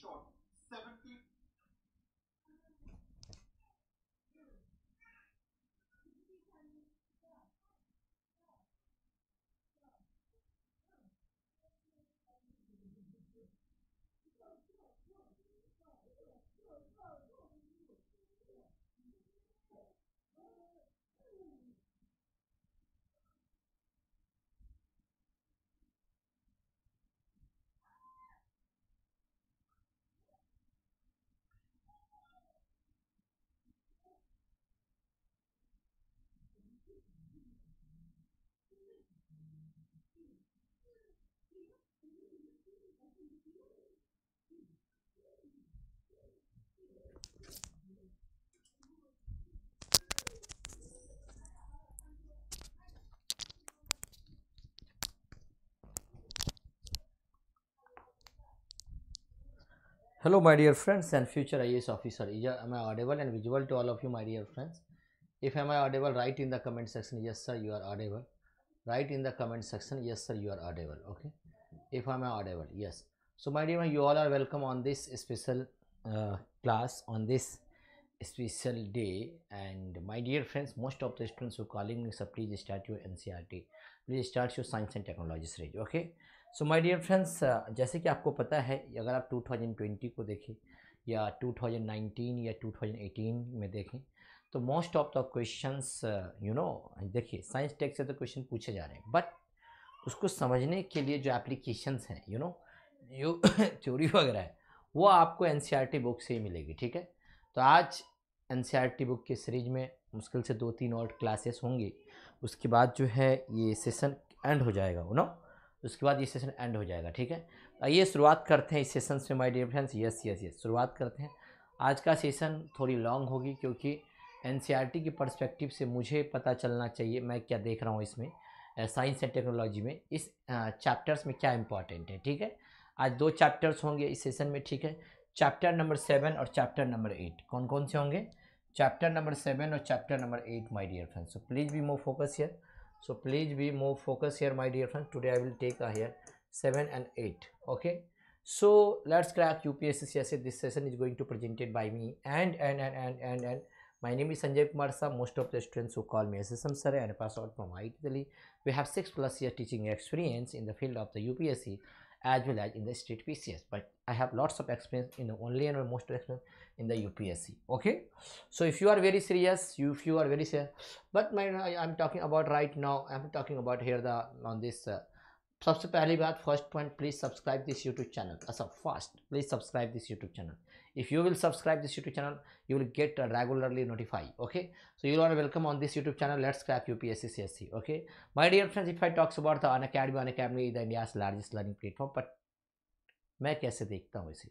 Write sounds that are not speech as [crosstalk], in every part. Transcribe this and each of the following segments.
short. Hello my dear friends and future IAS officer, am I audible and visible to all of you my dear friends? If am I audible, write in the comment section, yes sir you are audible. write in the comment section yes sir you are audible okay if i am audible yes so my dear you all are welcome on this special uh, class on this special day and my dear friends most of the students who are calling me so please start your ncrt please start your science and technology series okay so my dear friends जैसे कि आपको पता है अगर आप 2020 को देखें या 2019 या 2018 में देखें तो most of the question you know देखिए साइंस टेक से तो क्वेश्चन पूछे जा रहे हैं बट उसको समझने के लिए जो एप्लीकेशंस हैं यू नो जो थ्योरी [coughs] वगैरह है वो आपको एन बुक e से ही मिलेगी ठीक है तो आज एन बुक की सीरीज में मुश्किल से दो तीन और क्लासेस होंगी उसके बाद जो है ये सेशन एंड हो जाएगा यू नो उसके बाद ये सेशन एंड हो जाएगा ठीक है आइए शुरुआत करते हैं इस सेशन से my dear friends yes yes yes शुरुआत करते हैं आज का सेशन थोड़ी लॉन्ग होगी क्योंकि एन के पर्सपेक्टिव से मुझे पता चलना चाहिए मैं क्या देख रहा हूँ इसमें साइंस एंड टेक्नोलॉजी में इस चैप्टर्स में क्या इंपॉर्टेंट है ठीक है आज दो चैप्टर्स होंगे इस सेशन में ठीक है चैप्टर नंबर सेवन और चैप्टर नंबर एट कौन कौन से होंगे चैप्टर नंबर सेवन और chapter number eight my dear friends so please be more focus here so please be more focus here my dear friends today I will take a here seven and eight okay so let's crack U P S C this session is going to presented by me and and and and and and My name is Sanjay Kumar sir. Most of the students who call me as SM sir and pass out from IIT Delhi. We have 6 plus year teaching experience in the field of the UPSC as well as in the state PCS. But I have lots of experience in the only and most experience in the UPSC. Okay. So if you are very serious, you, if you are very serious, but my I, am talking about right now. I'm talking about here the on this. Uh, सबसे पहली बात first point please subscribe this YouTube channel अच्छा first please subscribe this YouTube channel. if you will subscribe this youtube channel you will get regularly notify okay so you are welcome on this youtube channel let's crack upsc csc okay my dear friends if i talks about the unacademy unacademy is india's largest learning platform but मैं kaise dekhta hu ise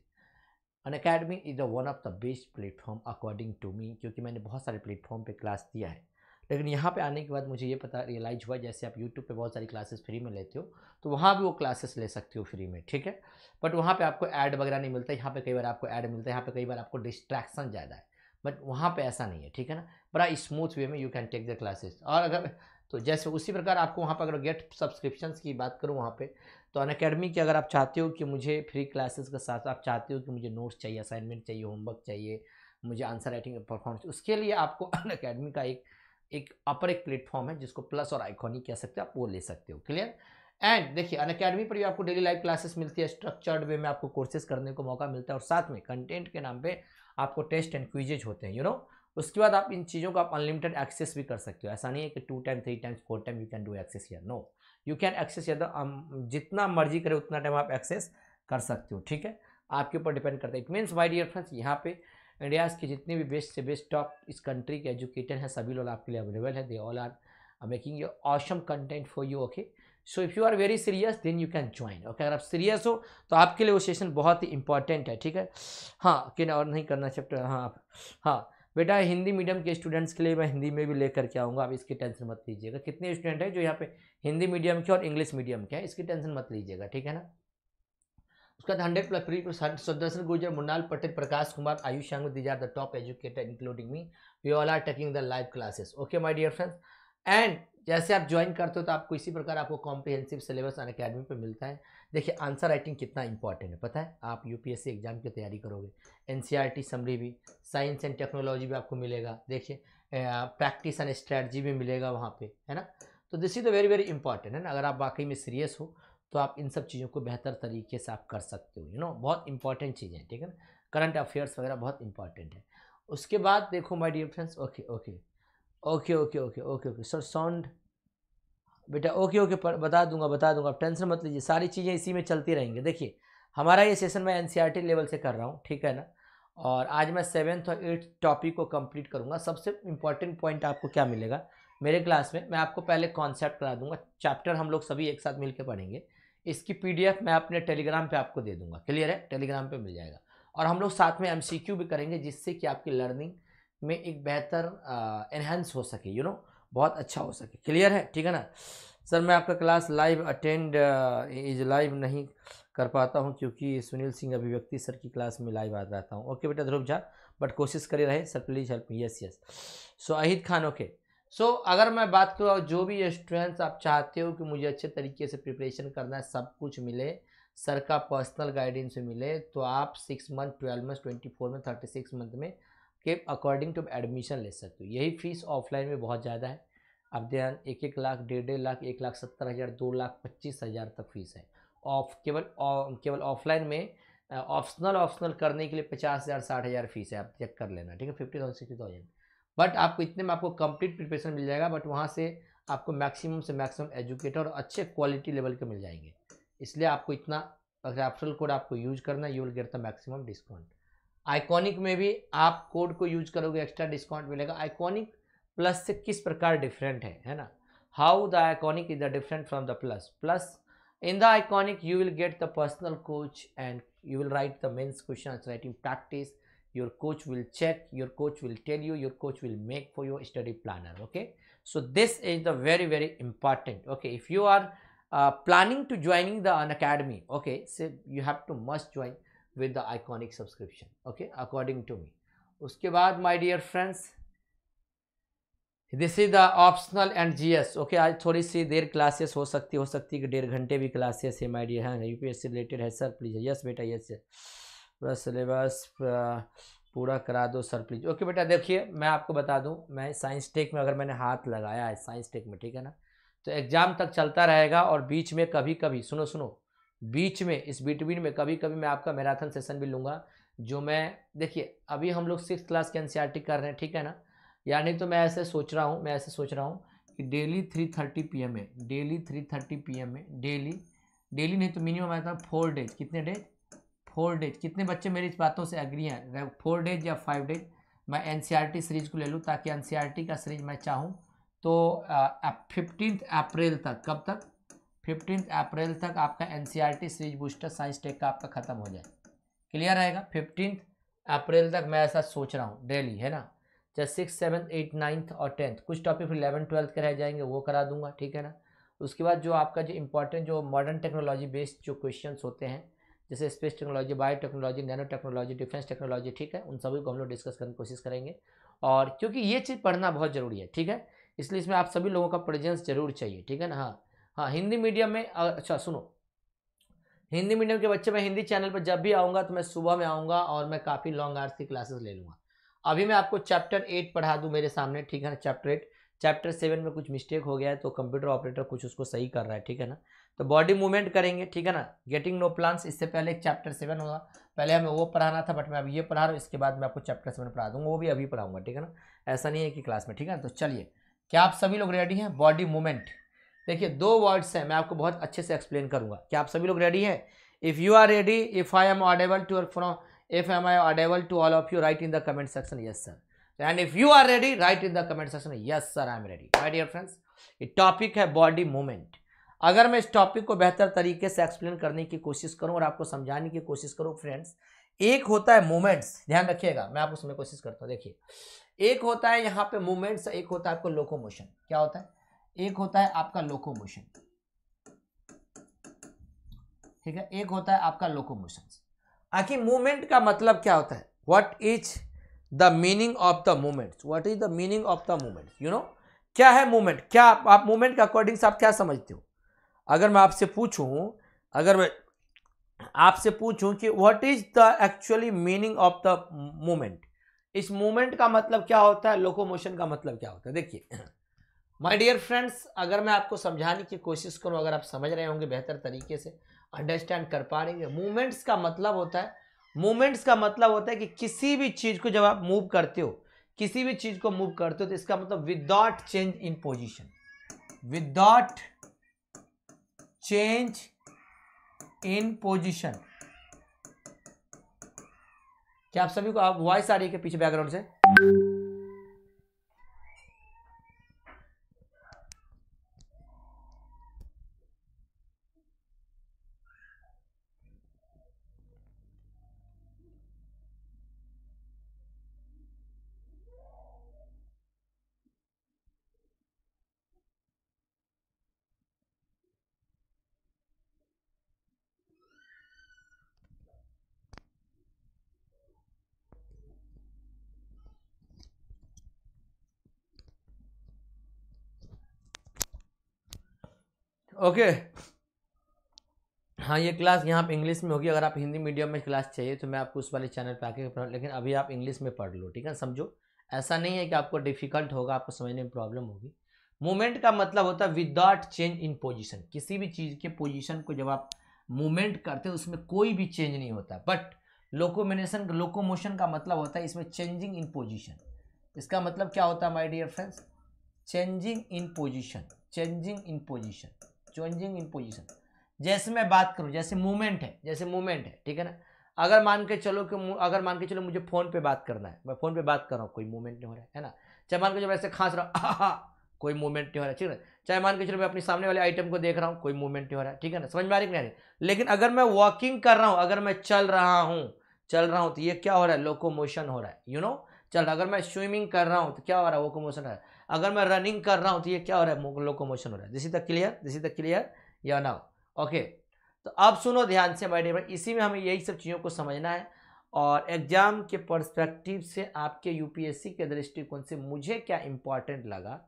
Unacademy is the one of the best platform according to me क्योंकि मैंने बहुत सारे platform पे class दिया है लेकिन यहाँ पे आने के बाद मुझे ये पता रियलाइज हुआ जैसे आप यूट्यूब पे बहुत सारी क्लासेस फ्री में लेते हो तो वहाँ भी वो क्लासेस ले सकते हो फ्री में ठीक है बट वहाँ पे आपको ऐड वगैरह नहीं मिलता यहाँ पे कई बार आपको ऐड मिलता है यहाँ पे कई बार आपको डिस्ट्रैक्शन ज़्यादा है बट वहाँ पे ऐसा नहीं है ठीक है ना बड़ा स्मूथ वे में you can take the classes और अगर तो जैसे उसी प्रकार आपको वहाँ पर अगर गेट सब्सक्रिप्शन की बात करूँ वहाँ पर तो अन अकेडमी की अगर आप चाहते हो कि मुझे फ्री क्लासेस के साथ आप चाहते हो कि मुझे नोट्स चाहिए असाइनमेंट चाहिए होमवर्क चाहिए मुझे आंसर राइटिंग परफॉर्मेंस उसके लिए आपको अन [laughs] अकेडमी का एक एक अपर एक प्लेटफॉर्म है जिसको प्लस और आइकॉनिक कह सकते हो आप वो ले सकते हो क्लियर एंड देखिए अन अकेडमी पर भी आपको डेली लाइव क्लासेस मिलती है स्ट्रक्चर्ड वे में आपको कोर्सेज करने को मौका मिलता है और साथ में कंटेंट के नाम पे आपको टेस्ट एंड क्विजेज होते हैं यू you नो know? उसके बाद आप इन चीज़ों को आप अनलिमिटेड एक्सेस भी कर सकते हो ऐसा नहीं है कि two time three times four time you can do access या नो यू कैन एक्सेस या जितना मर्जी करे उतना टाइम आप एक्सेस कर सकते हो ठीक है आपके ऊपर डिपेंड करता है it means my dear friends यहाँ पे इंडियाज़ के जितने भी बेस्ट से बेस्ट टॉप इस कंट्री के एजुकेटर हैं सभी लोग आपके लिए अवेलेबल है they all are making your awesome content for you okay so if you are very serious then you can join okay अगर आप सीरियस हो तो आपके लिए वो सेशन बहुत ही इंपॉर्टेंट है ठीक है हाँ कि और नहीं करना चैप्टर हाँ हाँ बेटा हिंदी मीडियम के स्टूडेंट्स के लिए मैं हिंदी में भी लेकर के आऊँगा आप इसकी टेंशन मत लीजिएगा कितने स्टूडेंट हैं जो यहाँ पे हिंदी मीडियम के और इंग्लिश मीडियम के हैं इसकी टेंशन मत लीजिएगा ठीक है ना उसके बाद hundred plus free Sudarshan Gurjar Munnal Patel Prakash Kumar Ayush यांग these are the top educator including me we all are taking the live classes okay my dear friends and जैसे आप ज्वाइन करते हो तो आपको इसी प्रकार आपको कॉम्प्रिहेंसिव सिलेबस अन अकेडमी पर मिलता है देखिए आंसर राइटिंग कितना इंपॉर्टेंट है पता है आप यूपीएससी एग्जाम की तैयारी करोगे एनसीईआरटी समरी e भी साइंस एंड टेक्नोलॉजी भी आपको मिलेगा देखिए प्रैक्टिस एंड स्ट्रेटजी भी मिलेगा वहाँ पे है ना तो this is the very very important है ना अगर आप वाकई में सीरियस हो तो आप इन सब चीज़ों को बेहतर तरीके से आप कर सकते हो यू नो बहुत इंपॉर्टेंट चीज़ें हैं ठीक है ना करंट अफेयर्स वगैरह बहुत इंपॉर्टेंट है उसके बाद देखो my dear friends okay okay okay okay okay okay okay sir sound बेटा ओके ओके पर बता दूंगा बता दूंगा आप टेंशन मत लीजिए सारी चीज़ें इसी में चलती रहेंगे देखिए हमारा ये सेशन मैं टी लेवल e से कर रहा हूँ ठीक है ना और आज मैं सेवन्थ और एट्थ टॉपिक को कंप्लीट करूँगा सबसे इम्पॉर्टेंट पॉइंट आपको क्या मिलेगा मेरे क्लास में मैं आपको पहले कॉन्सेप्ट करा दूंगा चैप्टर हम लोग सभी एक साथ मिलकर पढ़ेंगे इसकी पीडीएफ मैं अपने टेलीग्राम पे आपको दे दूंगा क्लियर है टेलीग्राम पे मिल जाएगा और हम लोग साथ में एमसीक्यू भी करेंगे जिससे कि आपकी लर्निंग में एक बेहतर एनहेंस हो सके यू you नो know? बहुत अच्छा हो सके क्लियर है ठीक है ना सर मैं आपका class live attend is live नहीं कर पाता हूँ क्योंकि सुनील सिंह अभिव्यक्ति सर की क्लास में लाइव आ जाता हूँ ओके बेटा ध्रुव झा बट कोशिश कर रहे sir please help yes yes so Ahid Khan okay so so, अगर मैं बात करूँ जो भी स्टूडेंट्स आप चाहते हो कि मुझे अच्छे तरीके से प्रिपरेशन करना है सब कुछ मिले सर का पर्सनल गाइडेंस मिले तो आप six month twelve month twenty four में थर्टी सिक्स मंथ में के अकॉर्डिंग टू एडमिशन ले सकते हो यही फीस ऑफलाइन में बहुत ज़्यादा है आप ध्यान एक एक लाख डेढ़ डेढ़ लाख एक लाख सत्तर हज़ार दो लाख पच्चीस हज़ार तक फीस है ऑफ केवल केवल ऑफलाइन में ऑप्शनल ऑप्शनल करने के लिए पचास हज़ार साठ हज़ार फीस है आप चेक कर लेना ठीक है fifty thousand sixty thousand but आपको इतने में आपको कंप्लीट प्रिपरेशन मिल जाएगा बट वहाँ से आपको मैक्सिमम से मैक्सिमम एजुकेटर और अच्छे क्वालिटी लेवल के मिल जाएंगे इसलिए आपको इतना एप्सल कोड आपको यूज करना you will get the maximum discount iconic में भी आप कोड को यूज करोगे एक्स्ट्रा डिस्काउंट मिलेगा आइकॉनिक प्लस से किस प्रकार डिफरेंट है है ना how the iconic is the different from the plus plus in the iconic you will get the personal coach and you will write the mains question writing practice your coach will check your coach will tell you your coach will make for your study planner okay so this is the very very important okay if you are uh, planning to joining the an academy okay so you have to must join with the iconic subscription okay according to me uske baad my dear friends this is the optional and GS. Okay. आज थोड़ी सी देर classes हो सकती हो सकती है कि डेढ़ घंटे भी क्लासेस है माय डियर है यूपीएससी रिलेटेड है सर प्लीज़ यस बेटा यस यस पूरा सिलेबस पूरा करा दो सर प्लीज़ ओके बेटा देखिए मैं आपको बता दूं मैं साइंस टेक में अगर मैंने हाथ लगाया है साइंस टेक में ठीक है ना तो एग्ज़ाम तक चलता रहेगा और बीच में कभी कभी सुनो सुनो बीच में इस बिटवीन में कभी कभी मैं आपका मैराथन सेशन भी लूँगा जो मैं देखिए अभी हम लोग सिक्स क्लास के एन e कर रहे हैं ठीक है ना यानी तो मैं ऐसे सोच रहा हूँ मैं ऐसे सोच रहा हूँ कि daily three thirty P M में daily three thirty P M में डेली डेली नहीं तो मिनिमम आता है फोर डेज कितने डेज फोर डेज कितने बच्चे मेरी इस बातों से एग्री हैं फोर डेज या फाइव डेज मैं एन सीरीज़ e को ले लूँ ताकि एन e का सीरीज मैं चाहूँ तो फिफ्टीन अप्रैल तक कब तक फिफ्टीन अप्रैल तक आपका N series booster science tech का आपका ख़त्म हो जाए क्लियर रहेगा फिफ्टीन अप्रैल तक मैं ऐसा सोच रहा हूँ डेली है ना जैसे सिक्स सेवन्थ एट नाइन्थ और टेंथ कुछ टॉपिक फिर इलेवन ट्वेल्थ के रह जाएंगे वो करा दूंगा ठीक है ना उसके बाद जो आपका जो इंपॉर्टेंट जो मॉडर्न टेक्नोलॉजी बेस्ड जो क्वेश्चंस होते हैं जैसे space technology bio technology nano technology defence technology ठीक है उन सभी को हम लोग डिस्कस करने की कोशिश करेंगे और क्योंकि ये चीज़ पढ़ना बहुत ज़रूरी है ठीक है इसलिए इसमें आप सभी लोगों का प्रेजेंस जरूर चाहिए ठीक है ना हाँ हाँ हिंदी मीडियम में अच्छा सुनो हिंदी मीडियम के बच्चे मैं हिंदी चैनल पर जब भी आऊँगा तो मैं सुबह में आऊँगा और मैं काफ़ी लॉन्ग आर्स की क्लासेस ले लूँगा अभी मैं आपको चैप्टर एट पढ़ा दूँ मेरे सामने ठीक है ना चैप्टर एट चैप्टर सेवन में कुछ मिस्टेक हो गया है तो कंप्यूटर ऑपरेटर कुछ उसको सही कर रहा है ठीक है ना तो बॉडी मूवमेंट करेंगे ठीक है ना गेटिंग नो प्लान्स इससे पहले एक चैप्टर सेवन होगा पहले हमें वो पढ़ाना था बट मैं अब ये पढ़ा रहा हूँ इसके बाद मैं आपको चैप्टर सेवन पढ़ा दूँगा वो भी अभी पढ़ाऊंगा ठीक है ना ऐसा नहीं है कि क्लास में ठीक है ना तो चलिए क्या आप सभी लोग रेडी हैं बॉडी मूवमेंट देखिए दो वर्ड्स हैं मैं आपको बहुत अच्छे से एक्सप्लेन करूँगा क्या आप सभी लोग रेडी हैं if you are ready if I am audible to work from if am I audible to all of you write in the comment section yes sir and if you are ready write in the comment section yes sir I am ready my dear friends ये topic है body movement अगर मैं इस topic को बेहतर तरीके से explain करने की कोशिश करूं और आपको समझाने की कोशिश करूं फ्रेंड्स एक होता है मूवमेंट्स ध्यान रखिएगा मैं आपको समझ कोशिश करता हूं देखिए एक होता है यहाँ पे मूवमेंट्स एक होता है आपको लोकोमोशन क्या होता है एक होता है आपका लोकोमोशन ठीक है एक होता है आपका लोकोमोशन आखिर मूवमेंट का मतलब क्या होता है what is the meaning of the movements what is the meaning of the movements you know क्या है मूवमेंट क्या आप मूवमेंट के अकॉर्डिंग से आप क्या समझते हो अगर मैं आपसे पूछूं अगर मैं आपसे पूछूं कि what is the actually meaning of the movement इस मूवमेंट का मतलब क्या होता है लोकोमोशन का मतलब क्या होता है देखिए माय डियर फ्रेंड्स अगर मैं आपको समझाने की कोशिश करूं अगर आप समझ रहे होंगे बेहतर तरीके से अंडरस्टैंड कर पा रहे मूवमेंट्स का मतलब होता है मूवमेंट्स का मतलब होता है कि किसी भी चीज़ को जब आप मूव करते हो किसी भी चीज़ को मूव करते हो तो इसका मतलब विदाउट चेंज इन पोजिशन विदाउट change in position क्या आप सभी को आप वॉइस आ रही है पीछे बैकग्राउंड से ओके हाँ ये क्लास यहाँ पे इंग्लिश में होगी अगर आप हिंदी मीडियम में क्लास चाहिए तो मैं आपको उस वाले चैनल पे आके पढ़ा लेकिन अभी आप इंग्लिश में पढ़ लो ठीक है समझो ऐसा नहीं है कि आपको डिफिकल्ट होगा आपको समझने में प्रॉब्लम होगी मूवमेंट का मतलब होता है विदाउट चेंज इन पोजिशन किसी भी चीज़ के पोजिशन को जब आप मूवमेंट करते हो उसमें कोई भी चेंज नहीं होता बट लोकोमिनेशन लोकोमोशन का मतलब होता है इसमें चेंजिंग इन पोजिशन इसका मतलब क्या होता है my dear friends changing in position changing in position changing in position जैसे मैं बात करूँ जैसे मूवमेंट है जैसे मूवमेंट है ठीक है ना अगर मान के चलो कि अगर मान के चलो मुझे फ़ोन पे बात करना है मैं फ़ोन पे बात कर रहा हूँ कोई मूवमेंट नहीं हो रहा है ना चाहे मान के चलो ऐसे खांस रहा हूँ कोई मूवमेंट नहीं हो रहा है ठीक है चाहे मान के चलो मैं अपने सामने वाले आइटम को देख रहा हूँ कोई मूवमेंट नहीं हो रहा है ठीक है ना समझ में आ रही नहीं लेकिन अगर मैं वॉकिंग कर रहा हूँ अगर मैं चल रहा हूँ चल रहा हूँ तो ये क्या हो रहा है मोशन हो रहा है यू नो चल अगर मैं स्विमिंग कर रहा हूँ तो क्या हो रहा है मोशन हो रहा है अगर मैं रनिंग कर रहा हूँ तो ये क्या हो रहा है लोकोमोशन हो रहा है this is the clear this is the clear या नाउ ओके तो अब सुनो ध्यान से माय डियर इसी में हमें यही सब चीज़ों को समझना है और एग्जाम के पर्सपेक्टिव से आपके यूपीएससी के दृष्टिकोण से मुझे क्या इम्पोर्टेंट लगा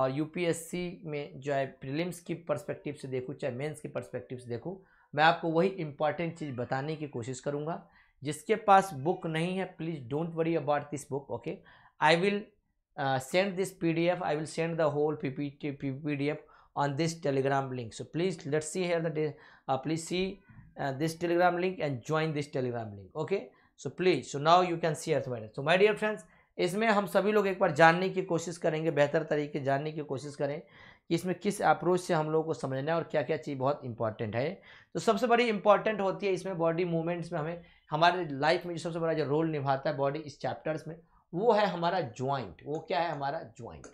और यूपीएससी में जो है प्रीलिम्स की पर्सपेक्टिव से देखूँ चाहे मेंस की पर्सपेक्टिव से देखूँ मैं आपको वही इम्पॉर्टेंट चीज़ बताने की कोशिश करूँगा जिसके पास बुक नहीं है please don't worry about this book okay I will send this pdf i will send the whole PPT, pdf on this telegram link so please let's see here the uh, please see uh, this telegram link and join this telegram link okay so please so now you can see arithmetic so my dear friends इसमें हम सभी लोग एक बार जानने की कोशिश करेंगे बेहतर तरीके जानने की कोशिश करें कि इसमें किस अप्रोच से हम लोगों को समझना है और क्या क्या चीज़ बहुत इंपॉर्टेंट है तो सबसे बड़ी इंपॉर्टेंट होती है इसमें बॉडी मूवमेंट्स में हमें हमारे लाइफ में जो सबसे बड़ा जो रोल निभाता है बॉडी इस चैप्टर्स में वो है हमारा ज्वाइंट वो क्या है हमारा ज्वाइंट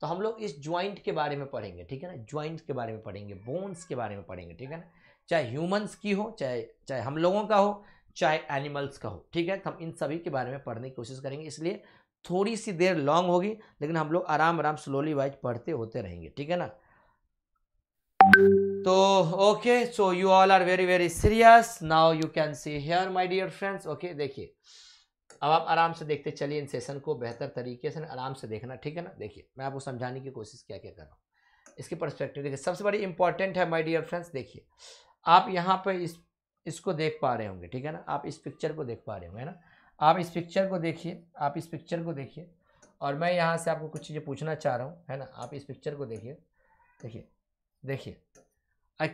तो हम लोग इस ज्वाइंट के बारे में पढ़ेंगे ठीक है ना ज्वाइंट के बारे में पढ़ेंगे बोन्स के बारे में पढ़ेंगे ठीक है ना चाहे ह्यूमंस की हो चाहे चाहे हम लोगों का हो चाहे एनिमल्स का हो ठीक है तो हम इन सभी के बारे में पढ़ने की कोशिश करेंगे इसलिए थोड़ी सी देर लॉन्ग होगी लेकिन हम लोग आराम आराम स्लोली वाइज पढ़ते होते रहेंगे ठीक है ना तो okay so you all are very very serious now you can see here my dear friends okay देखिए अब आप आराम से देखते चलिए इन सेशन को बेहतर तरीके से आराम से देखना ठीक है ना देखिए मैं आपको समझाने की कोशिश क्या क्या कर रहा हूँ इसके परस्पेक्टिव देखिए सबसे बड़ी इंपॉर्टेंट है माई डियर फ्रेंड्स देखिए आप यहाँ पर इस इसको देख पा रहे होंगे ठीक है ना आप इस पिक्चर को देख पा रहे होंगे है ना आप इस पिक्चर को देखिए आप इस पिक्चर को देखिए और मैं यहाँ से आपको कुछ चीज़ें पूछना चाह रहा हूँ है ना आप इस पिक्चर को देखिए देखिए देखिए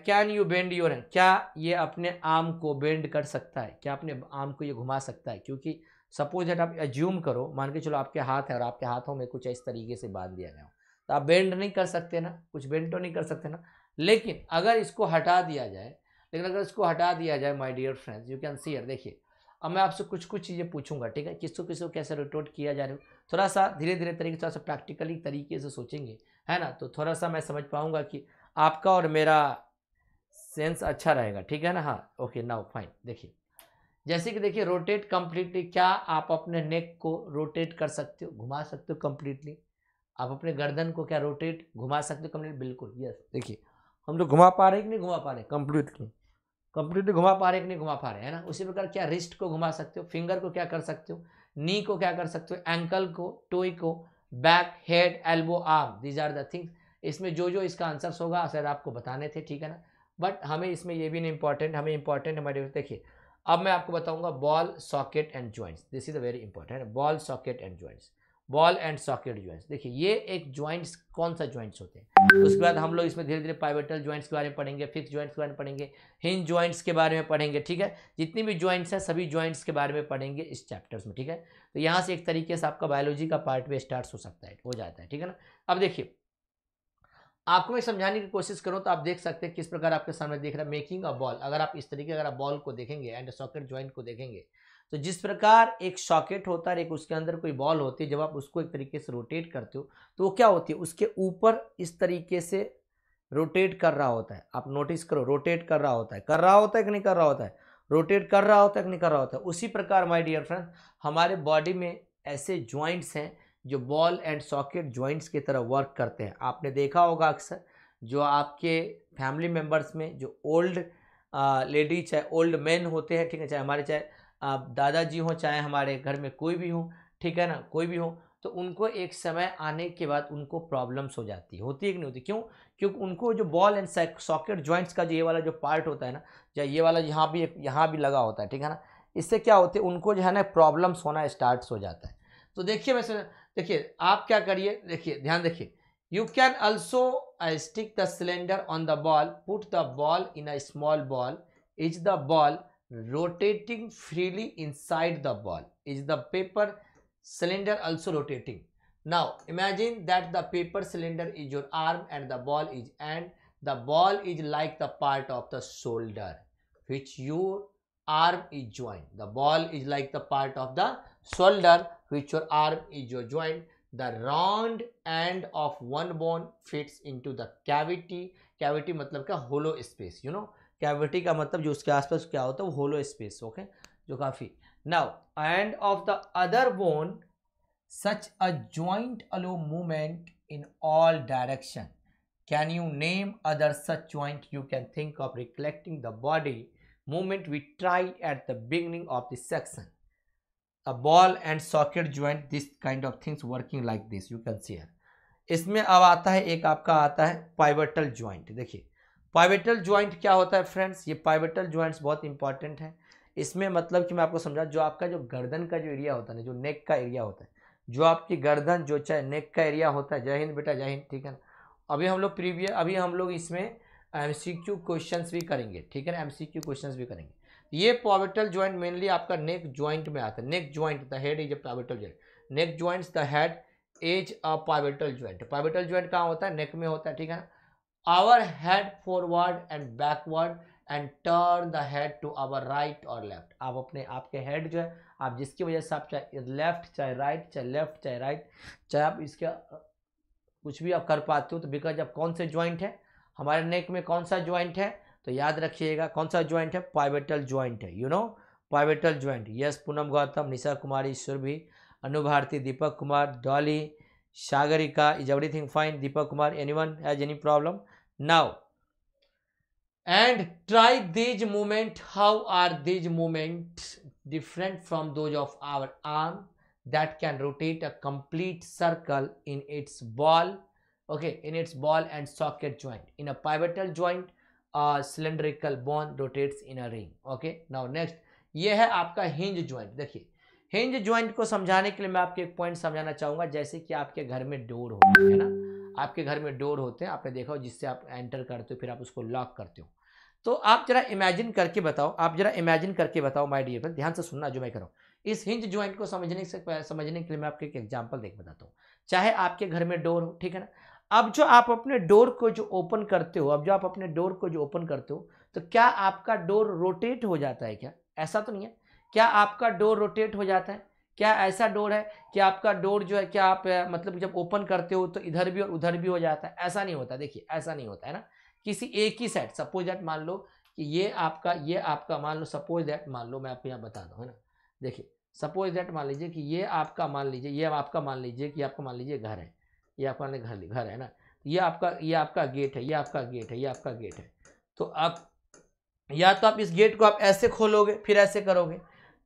can you bend your hand क्या ये अपने आर्म को बेंड कर सकता है क्या अपने आर्म को ये घुमा सकता है क्योंकि सपोज दैट आप एज्यूम करो मान के चलो आपके हाथ है और आपके हाथों में कुछ इस तरीके से बांध दिया गया हो तो आप बेंड नहीं कर सकते ना कुछ बेंड तो नहीं कर सकते ना लेकिन अगर इसको हटा दिया जाए लेकिन अगर इसको हटा दिया जाए my dear friends you can see here देखिए अब मैं आपसे कुछ कुछ चीज़ें पूछूंगा ठीक है किसको किसको कैसे रिटोट किया जा रहा है थोड़ा सा धीरे धीरे तरीके थोड़ा सा प्रैक्टिकली तरीके से सोचेंगे है ना तो थोड़ा सा मैं समझ पाऊंगा कि आपका और मेरा सेंस अच्छा रहेगा ठीक है ना हाँ ओके नाउ फाइन देखिए जैसे कि देखिए रोटेट कम्प्लीटली क्या आप अपने नेक को रोटेट कर सकते हो घुमा सकते हो कम्प्लीटली आप अपने गर्दन को क्या रोटेट घुमा सकते हो कम्प्लीट बिल्कुल यस देखिए हम लोग घुमा पा रहे कि नहीं घुमा पा रहे कंप्लीटली कंप्लीटली घुमा पा रहे कि नहीं घुमा पा रहे है ना उसी प्रकार क्या रिस्ट को घुमा सकते हो फिंगर को क्या कर सकते हो नी को क्या कर सकते हो एंकल को टोई को back head elbow arm these are the things इसमें जो जो इसका आंसर्स होगा सर आपको बताने थे ठीक है ना बट हमें इसमें ये भी नहीं इंपॉर्टेंट हमें इंपॉर्टेंट हमारे देखिए अब मैं आपको बताऊंगा ball socket and joints this is a very important ball socket and joints ball and socket joints देखिए ये एक ज्वाइंट्स कौन सा ज्वाइंट्स होते हैं उसके बाद हम लोग इसमें धीरे धीरे पाइवेटल ज्वाइंट्स के बारे में पढ़ेंगे फिक्स ज्वाइंट्स के बारे में पढ़ेंगे हिंज ज्वाइंट्स के बारे में पढ़ेंगे ठीक है जितनी भी ज्वाइंट्स हैं सभी ज्वाइंट्स के बारे में पढ़ेंगे इस चैप्टर्स में ठीक है तो यहाँ से एक तरीके से आपका बायोलॉजी का पार्ट भी स्टार्ट हो सकता है हो जाता है ठीक है ना अब देखिए आपको मैं समझाने की कोशिश करूँ तो आप देख सकते हैं किस प्रकार आपके सामने देख रहा है मेकिंग अ बॉल अगर आप इस तरीके अगर आप बॉल को देखेंगे एंड सॉकेट ज्वाइंट को देखेंगे तो जिस प्रकार एक सॉकेट होता है एक उसके अंदर कोई बॉल होती है जब आप उसको एक तरीके से रोटेट करते हो तो वो क्या होती है उसके ऊपर इस तरीके से रोटेट कर रहा होता है आप नोटिस करो रोटेट कर रहा होता है कर रहा होता है कि नहीं कर रहा होता है रोटेट कर रहा होता है कि नहीं कर रहा होता है उसी प्रकार माई डियर फ्रेंड हमारे बॉडी में ऐसे ज्वाइंट्स हैं जो बॉल एंड सॉकेट जॉइंट्स की तरह वर्क करते हैं आपने देखा होगा अक्सर जो आपके फैमिली मेम्बर्स में जो ओल्ड लेडी चाहे ओल्ड मैन होते हैं ठीक है चाहे हमारे चाहे दादाजी हों चाहे हमारे घर में कोई भी हो ठीक है ना कोई भी हो तो उनको एक समय आने के बाद उनको प्रॉब्लम्स हो जाती है होती है कि नहीं होती क्यों क्योंकि उनको जो बॉल एंड सॉकेट जॉइंट्स का जो ये वाला जो पार्ट होता है ना या ये वाला यहाँ भी यहाँ भी लगा होता है ठीक है ना इससे क्या होते हैं उनको जो है ना प्रॉब्लम्स होना स्टार्ट हो जाता है तो देखिए वैसे देखिए आप क्या करिए देखिए ध्यान देखिए you can also stick the cylinder on the ball put the ball in a small ball is the ball rotating freely inside the ball is the paper cylinder also rotating now imagine that the paper cylinder is your arm and the ball is and the ball is like the part of the shoulder which your arm is join the ball is like the part of the shoulder which your arm is your joint the round end of one bone fits into the cavity cavity matlab क्या hollow space you know cavity ka matlab jo uske aas pass kya hota hai wo hollow space okay? jo kafi now end of the other bone such a joint allow movement in all direction can you name other such joint you can think of recollecting the body movement we try at the beginning of the section a ball and socket joint this kind of things working like this you can see here इसमें अब आता है एक आपका आता है pivotal joint देखिए पाइवेटल joint क्या होता है फ्रेंड्स ये पाइवेटल ज्वाइंट्स बहुत इंपॉर्टेंट है इसमें मतलब कि मैं आपको समझा जो आपका जो गर्दन का जो एरिया होता है ना जो नेक का एरिया होता है जो आपकी गर्दन जो चाहे नेक का एरिया होता है जय हिंद बेटा जय हिंद ठीक है ना अभी हम लोग प्रीवियस अभी हम लोग इसमें एम सी क्यू क्वेश्चन भी करेंगे ठीक है ना एम सी क्यू क्वेश्चन भी करेंगे ये पॉविटल ज्वाइंट मेनली आपका नेक ज्वाइंट में आता है neck joint the head is a pivotal joint neck joint the head is a pivotal joint pivotal joint कहाँ होता है नेक में होता है ठीक है ना our head forward and backward and turn the head to our right और लेफ्ट आप अपने आपके हेड जो है आप जिसकी वजह से आप चाहे लेफ्ट चाहे राइट चाहे लेफ्ट चाहे राइट चाहे आप इसका कुछ भी आप कर पाते हो तो बिकॉज आप कौन से ज्वाइंट है हमारे नेक में कौन सा ज्वाइंट है तो याद रखिएगा कौन सा ज्वाइंट है पाइवेटल ज्वाइंट है you know pivotal joint yes Poonam Gautam Nisha Kumari Surabhi Anu Bharti Deepak Kumar Dolly Sagarika is everything fine Deepak Kumar any one has any problem now and try these moment how are these moment different from those of our arm that can rotate a complete circle in its ball okay in its ball and socket joint in a pivotal joint cylindrical bone bone in a ring okay now next ये है आपका hinge joint देखिए hinge joint को समझाने के लिए मैं आपके एक पॉइंट समझाना चाहूंगा जैसे कि आपके घर में डोर हो है ना आपके घर में डोर होते हैं आपने देखा हो जिससे आप एंटर करते हो फिर आप उसको लॉक करते हो तो आप जरा इमेजिन करके बताओ आप जरा इमेजिन करके बताओ माय डियर फ्रेंड ध्यान से सुनना जो मैं करो इस हिंज ज्वाइंट को समझने से समझने के लिए मैं आपको एक एग्जाम्पल देख बताता हूँ चाहे आपके घर में डोर हो ठीक है ना अब जो आप अपने डोर को जो ओपन करते हो अब जो आप अपने डोर को जो ओपन करते हो तो क्या आपका डोर रोटेट हो जाता है क्या ऐसा तो नहीं है क्या आपका डोर रोटेट हो जाता है क्या ऐसा डोर है कि आपका डोर जो है क्या आप मतलब जब ओपन करते हो तो इधर भी और उधर भी हो जाता है ऐसा नहीं होता देखिए ऐसा नहीं होता है ना किसी एक ही साइड सपोज दैट मान लो कि ये आपका ये आपका मान लो सपोज दैट मान लो मैं आपको यहाँ बता दूँ है ना देखिए सपोज दैट मान लीजिए कि ये आपका मान लीजिए ये आपका मान लीजिए कि आपका मान लीजिए घर है ये आपका ने घर घर है ना ये आपका ये आपका गेट है ये आपका गेट है ये आपका गेट है तो आप या तो आप इस गेट को आप ऐसे खोलोगे फिर ऐसे करोगे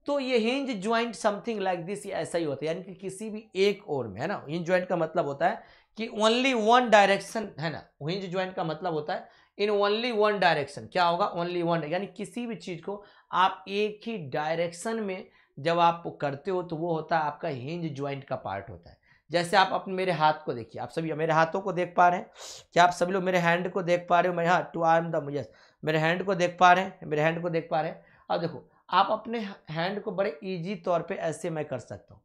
तो ये hinge joint something like this ये ऐसा ही होता है यानी कि किसी भी एक और में है ना हिंज ज्वाइंट का मतलब होता है कि ओनली वन डायरेक्शन है ना हिंज ज्वाइंट का मतलब होता है इन ओनली वन डायरेक्शन क्या होगा ओनली वन यानी किसी भी चीज़ को आप एक ही डायरेक्शन में जब आप करते हो तो वो होता है आपका हिंज ज्वाइंट का पार्ट होता है जैसे आप अपने मेरे हाथ को देखिए आप सभी मेरे हाथों को देख पा रहे हैं क्या आप सभी लोग मेरे हैंड को देख पा रहे हो हाँ, मेरे हाँ टू आर्म द यस मेरे हैंड को देख पा रहे हैं मेरे हैंड को देख पा रहे हैं अब देखो आप अपने हैंड को बड़े ईजी तौर पर ऐसे मैं कर सकता हूँ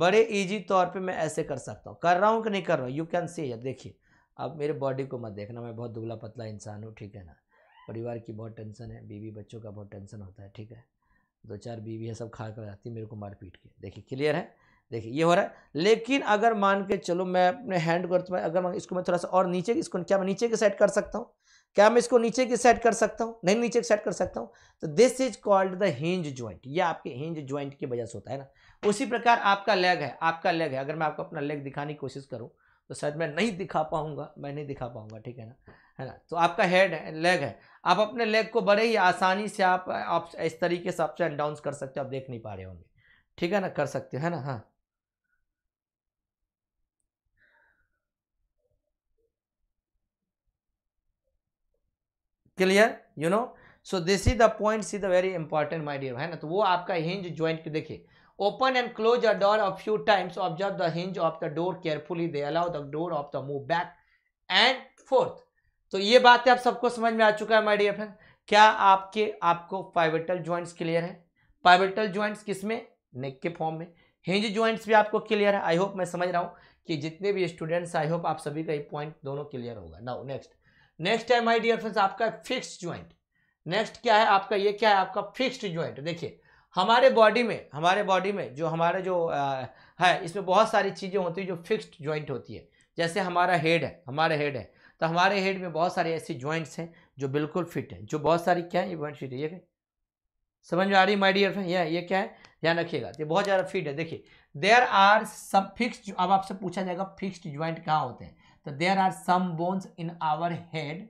बड़े ईजी तौर पर मैं ऐसे कर सकता हूँ कर रहा हूँ कि नहीं कर रहा हूँ यू कैन सी देखिए अब मेरे बॉडी को मत देखना मैं बहुत दुबला पतला इंसान हूँ ठीक है ना परिवार की बहुत टेंशन है बीवी बच्चों का बहुत टेंशन होता है ठीक है दो चार बीवी है सब खा कर जाती है मेरे को मार पीट के देखिए क्लियर है देखिए ये हो रहा है लेकिन अगर मान के चलो मैं अपने हैंड को मैं अगर मैं इसको मैं थोड़ा सा और नीचे इसको क्या मैं नीचे की सेट कर सकता हूँ क्या मैं इसको नीचे की सेट कर सकता हूँ नहीं नीचे की सेट कर सकता हूँ तो this is called the hinge joint ये आपके हिंज ज्वाइंट की वजह से होता है ना उसी प्रकार आपका लेग है आपका लेग है अगर मैं आपको अपना लेग दिखाने की कोशिश करूँ तो शायद मैं नहीं दिखा पाऊंगा मैं नहीं दिखा पाऊंगा ठीक है ना है ना तो आपका हेड है लेग है आप अपने लेग को बड़े ही आसानी से आप, आप इस तरीके से अप्स एंड डाउन कर सकते हो आप देख नहीं पा रहे होंगे ठीक है ना कर सकते हो है ना हाँ clear you know so this is the point is the very important my dear है ना तो वो आपका हिंज ज्वाइंट देखिए open and close a door of few times observe the hinge of the door carefully they allow the door of the move back and forth तो ये बात आप सबको समझ में आ चुका है माय डियर फ्रेंड क्या आपके आपको पाइवेटल ज्वाइंट्स क्लियर है पाइवेटल ज्वाइंट्स किस में नेक के फॉर्म में हिंज ज्वाइंट्स भी आपको क्लियर है आई होप मैं समझ रहा हूँ कि जितने भी स्टूडेंट्स आई होप आप सभी का ये पॉइंट दोनों क्लियर होगा नाउ नेक्स्ट नेक्स्ट है माई डियर फ्रेंड्स आपका फिक्स्ड ज्वाइंट नेक्स्ट क्या है आपका ये क्या है आपका फिक्स्ड ज्वाइंट देखिए हमारे बॉडी में हमारे बॉडी में जो हमारे जो आ, है इसमें बहुत सारी चीज़ें होती है जो फिक्स्ड ज्वाइंट होती है जैसे हमारा हेड है हमारे हेड है तो हमारे हेड में बहुत सारे ऐसी ज्वाइंट्स हैं जो बिल्कुल फिट हैं जो बहुत सारी क्या है ये ज्वाइंट फिट है ये समझ में आ रही माई डियर फ्रेंड ये ये क्या है ध्यान रखिएगा ये बहुत ज़्यादा फिट है देखिए देर आर सब फिक्स अब आपसे पूछा जाएगा फिक्स्ड ज्वाइंट कहाँ होते हैं तो there are some bones in our head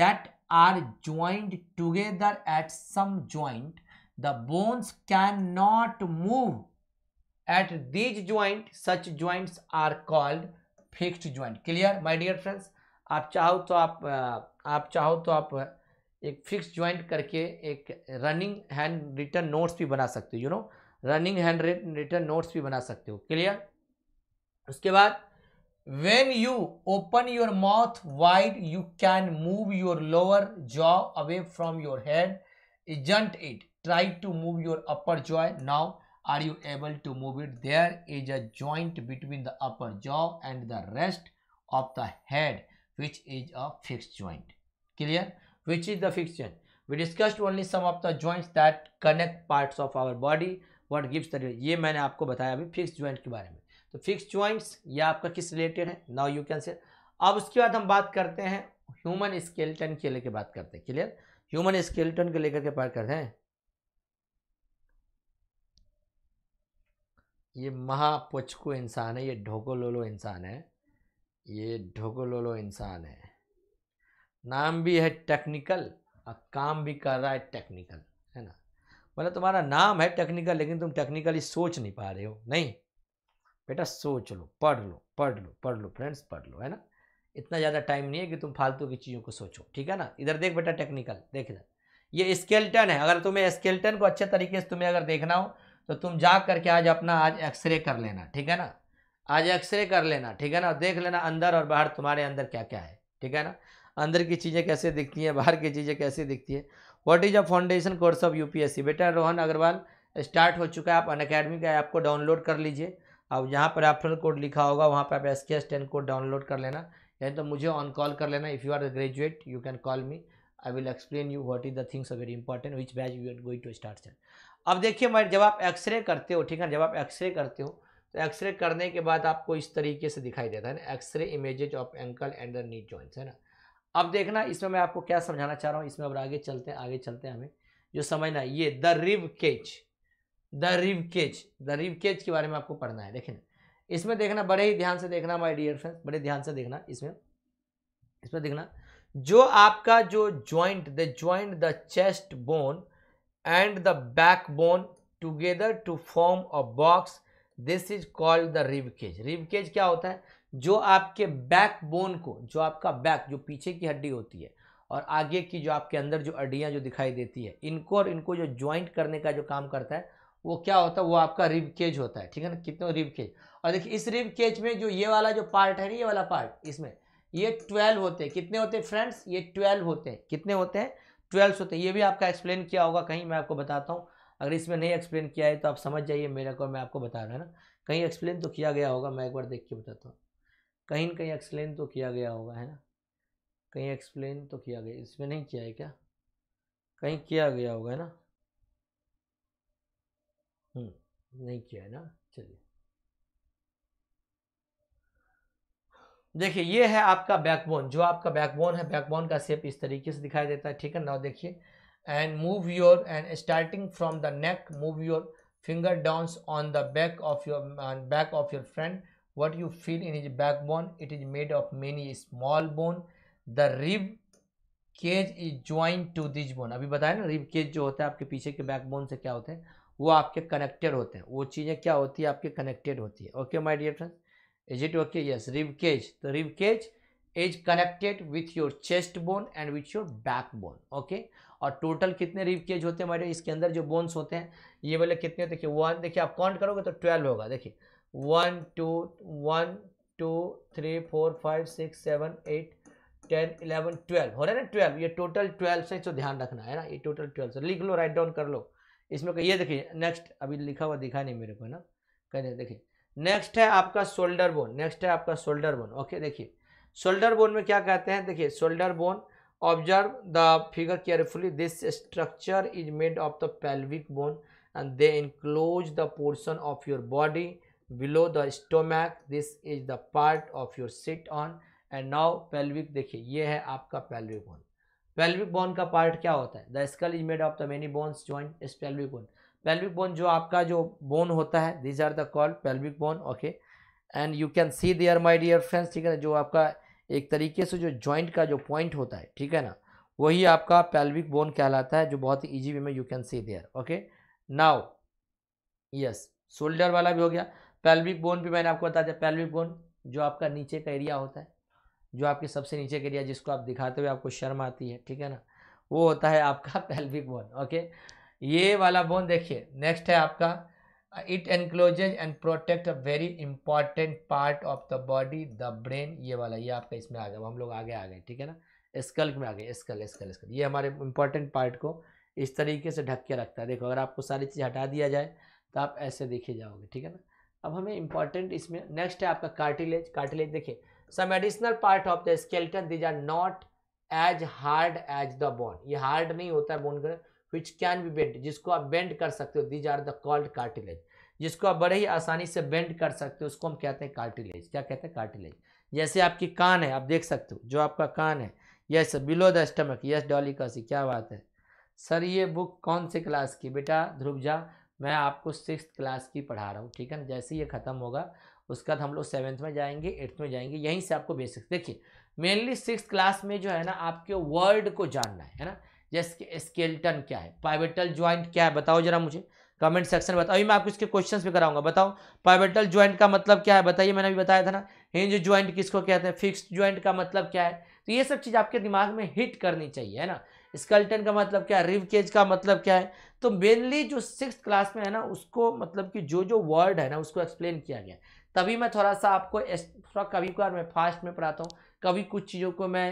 that are joint together at some joint the bones can not move at these joint such joints are called fixed joint clear my dear friends आप चाहो तो आप आप चाहो तो आप एक fix joint करके एक रनिंग हैंड रिटर्न नोट्स भी बना सकते हो you know running handwritten notes भी बना सकते हो क्लियर उसके बाद when you open your mouth wide you can move your lower jaw away from your head isn't it try to move your upper jaw now are you able to move it there is a joint between the upper jaw and the rest of the head which is a fixed joint clear which is the fixed joint we discussed only some of the joints that connect parts of our body what gives the ये मैंने आपको बताया अभी fixed joint के बारे में तो fix joints ये आपका किस रिलेटेड है नाउ यू कैन से अब उसके बाद हम बात करते हैं ह्यूमन स्केल्टन के लेकर बात करते हैं क्लियर ह्यूमन स्केल्टन को लेकर के बात करते हैं ये महापोचको इंसान है ये ढोको लोलो इंसान है ये ढोको लोलो इंसान है नाम भी है टेक्निकल और काम भी कर रहा है टेक्निकल है ना मतलब तुम्हारा नाम है टेक्निकल लेकिन तुम टेक्निकली सोच नहीं पा रहे हो नहीं बेटा सोच लो पढ़ लो पढ़ लो पढ़ लो फ्रेंड्स पढ़ लो है ना इतना ज़्यादा टाइम नहीं है कि तुम फालतू की चीज़ों को सोचो ठीक है ना इधर देख बेटा टेक्निकल देख इधर ये स्केल्टन है अगर तुम्हें स्केल्टन को अच्छे तरीके से तुम्हें अगर देखना हो तो तुम जा करके आज अपना आज एक्सरे कर लेना ठीक है ना आज एक्सरे कर लेना ठीक है ना देख लेना अंदर और बाहर तुम्हारे अंदर क्या क्या है ठीक है ना अंदर की चीज़ें कैसे दिखती हैं बाहर की चीज़ें कैसे दिखती है what is a foundation course of UPSC बेटा रोहन अग्रवाल स्टार्ट हो चुका है आप अन का ऐप को डाउनलोड कर लीजिए अब जहाँ पर रेफरल कोड लिखा होगा वहाँ पर आप एस के एस टेन कोड डाउनलोड कर लेना या तो मुझे ऑन कॉल कर लेना if you are graduate you can call me I will explain you what is the things very important which batch you are going to start sir अब देखिए मैं जब आप एक्सरे करते हो ठीक है जब आप एक्सरे करते हो तो एक्सरे करने के बाद आपको इस तरीके से दिखाई देता है ना x ray images of ankle and the knee joints है ना अब देखना इसमें मैं आपको क्या समझाना चाह रहा हूँ इसमें अब आगे चलते हैं आगे चलते हैं हमें जो समझना ये द रिव केच द रिवकेज द रिवकेज के बारे में आपको पढ़ना है देखें इसमें देखना बड़े ही ध्यान से देखना माय डियर फ्रेंड्स बड़े ध्यान से देखना इसमें इसमें देखना जो आपका जो joint the joint the chest bone and the back bone together to form a box this is called the ribcage ribcage क्या होता है जो आपके बैक बोन को जो आपका बैक जो पीछे की हड्डी होती है और आगे की जो आपके अंदर जो हड्डियाँ जो दिखाई देती है इनको और इनको जो ज्वाइंट करने का जो काम करता है वो क्या होता है वो आपका रिब केज होता है ठीक है ना कितने रिब केज और देखिए इस रिब केज में जो ये वाला जो पार्ट है ना ये वाला पार्ट इसमें ये ट्वेल्व होते हैं कितने होते हैं फ्रेंड्स ये ट्वेल्व होते हैं कितने होते हैं ट्वेल्व होते हैं ये भी आपका एक्सप्लेन किया होगा कहीं मैं आपको बताता हूँ अगर इसमें नहीं एक्सप्लेन किया है तो आप समझ जाइए मेरे को मैं आपको बता रहा है ना कहीं एक्सप्लेन तो किया गया होगा मैं एक बार देख के बताता हूँ कहीं ना कहीं एक्सप्लेन तो किया गया होगा है ना कहीं एक्सप्लेन तो किया गया इसमें नहीं किया है क्या कहीं किया गया होगा है ना नहीं किया है ना चलिए देखिए ये है आपका बैकबोन जो आपका बैकबोन है बैकबोन का शेप इस तरीके से दिखाई देता है ठीक है ना देखिए and move your and starting from the neck move your finger downs on the back of your back of your friend what you feel in his backbone it is made of many small bone the rib cage is join to these bone अभी बताया ना rib cage जो होता है आपके पीछे के backbone से क्या होते हैं वो आपके कनेक्टेड होते हैं वो चीज़ें क्या होती है आपके कनेक्टेड होती है okay my dear friends is it okay yes rib cage तो rib cage is connected with your chest bone and with your back bone okay और टोटल कितने रिब केज होते हैं माइडियर इसके अंदर जो बोन्स होते हैं ये वाले कितने देखिए वन देखिए आप काउंट करोगे तो ट्वेल्व होगा देखिए one two one two three four five six seven eight ten eleven twelve हो रहा है ना ट्वेल्व ये टोटल ट्वेल्व से तो ध्यान रखना है ना ये टोटल ट्वेल्व से लिख लो राइट डाउन कर लो इसमें ये देखिए नेक्स्ट अभी लिखा हुआ दिखा नहीं मेरे को ना कहने देखिए नेक्स्ट है आपका शोल्डर बोन नेक्स्ट है आपका शोल्डर बोन ओके देखिए शोल्डर बोन में क्या कहते हैं देखिए shoulder bone observe the figure carefully this structure is made of the pelvic bone and they enclose the portion of your body below the stomach this is the part of your sit on and now pelvic देखिए ये है आपका pelvic bone pelvic bone का part क्या होता है the skull is made of the many bones joint इस pelvic bone pelvic bone जो आपका जो बोन होता है these are the called pelvic bone okay and you can see there my dear friends ठीक है ना जो आपका एक तरीके से जो जॉइंट का जो पॉइंट होता है ठीक है ना वही आपका पेल्विक बोन कहलाता है जो बहुत ही ईजी वे में you can see there okay now yes shoulder वाला भी हो गया पेल्विक बोन भी मैंने आपको बता दिया पेल्विक बोन जो आपका नीचे का एरिया होता है जो आपके सबसे नीचे के एरिया जिसको आप दिखाते हुए आपको शर्म आती है ठीक है ना वो होता है आपका पेल्विक बोन ओके ये वाला बोन देखिए नेक्स्ट है आपका it encloses and protect a very important part of the body the brain ये वाला ये आपका इसमें आ गया हम लोग आगे आ गए ठीक है ना स्कल में आ गए स्कल स्कल स्कल ये हमारे इंपॉर्टेंट पार्ट को इस तरीके से ढक के रखता है देखो अगर आपको सारी चीज़ हटा दिया जाए तो आप ऐसे देखे जाओगे ठीक है ना अब हमें इंपॉर्टेंट इसमें नेक्स्ट है आपका कार्टिलेज कार्टिलेज देखिए some additional part of the skeleton these are not as hard as the bone ये हार्ड नहीं होता है बोन का विच कैन बी बेंड जिसको आप बेंड कर सकते हो these are the called cartilage जिसको आप बड़े ही आसानी से बेंड कर सकते हो उसको हम कहते हैं कार्टिलेज क्या कहते हैं कार्टिलेज जैसे आपकी कान है आप देख सकते हो जो आपका कान है yes below the stomach yes Dolly Kasi क्या बात है सर ये बुक कौन से क्लास की बेटा ध्रुव झा मैं आपको सिक्स क्लास की पढ़ा रहा हूँ ठीक है ना जैसे ये ख़त्म होगा उसके बाद हम लोग सेवन्थ में जाएंगे एट्थ में जाएंगे यहीं से आपको बेसिक्स देखिए मेनली सिक्स क्लास में जो है ना आपके वर्ड को जानना है ना जैसे स्केल्टन क्या है पाइवेटल ज्वाइंट क्या है बताओ जरा मुझे कमेंट सेक्शन में बताओ अभी मैं आपको इसके क्वेश्चंस भी कराऊंगा बताओ पाइवेटल ज्वाइंट का मतलब क्या है बताइए मैंने अभी बताया था ना हिंज ज्वाइंट किसको कहते हैं फिक्स ज्वाइंट का मतलब क्या है तो ये सब चीज़ आपके दिमाग में हिट करनी चाहिए है ना स्कल्टन का मतलब क्या है रिव केज का मतलब क्या है तो मेनली जो सिक्स क्लास में है ना उसको मतलब कि जो जो वर्ड है ना उसको एक्सप्लेन किया गया है तभी मैं थोड़ा सा आपको थोड़ा कभी कभार मैं फास्ट में पढ़ाता हूँ कभी कुछ चीज़ों को मैं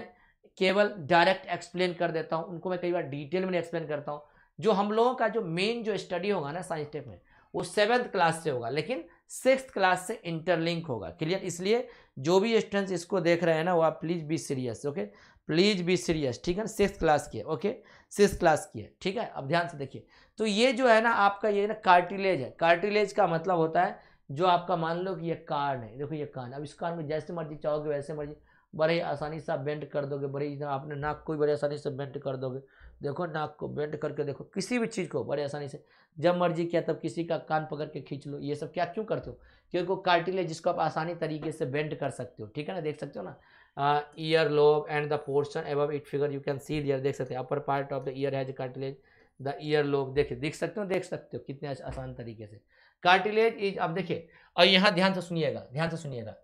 केवल डायरेक्ट एक्सप्लेन कर देता हूँ उनको मैं कई बार डिटेल में एक्सप्लेन करता हूँ जो हम लोगों का जो मेन जो स्टडी होगा ना साइंस टेप में वो सेवन्थ क्लास से होगा लेकिन सिक्स क्लास से इंटरलिंक होगा क्लियर इसलिए जो भी स्टूडेंट्स इसको देख रहे हैं ना वो आप please be serious okay please be serious ठीक है सिक्स क्लास की है ओके सिक्स क्लास की है ठीक है अब ध्यान से देखिए तो ये जो है ना आपका ये ना कार्टिलेज है कार्टिलेज का मतलब होता है जो आपका मान लो कि ये कान है देखो ये कान अब इस कान में जैसे मर्जी चाहोगे वैसे मर्जी बड़े आसानी से आप बेंड कर दोगे बड़े इतना आपने नाक को भी बड़े आसानी से बेंड कर दोगे देखो नाक को बेंड करके देखो किसी भी चीज़ को बड़े आसानी से जब मर्जी किया तब किसी का कान पकड़ के खींच लो ये सब क्या क्यों करते हो क्योंकि कार्टिलेज जिसको आप आसानी तरीके से बेंड कर सकते हो ठीक है ना देख सकते हो ना ear lobe and the portion above it figure you can see there देख सकते हो upper part of the ear has cartilage the ear lobe देखिए देख सकते हो देख सकते हो कितने आसान तरीके से कार्टिलेज इज अब देखिए और यहां ध्यान से सुनिएगा ध्यान से सुनिएगा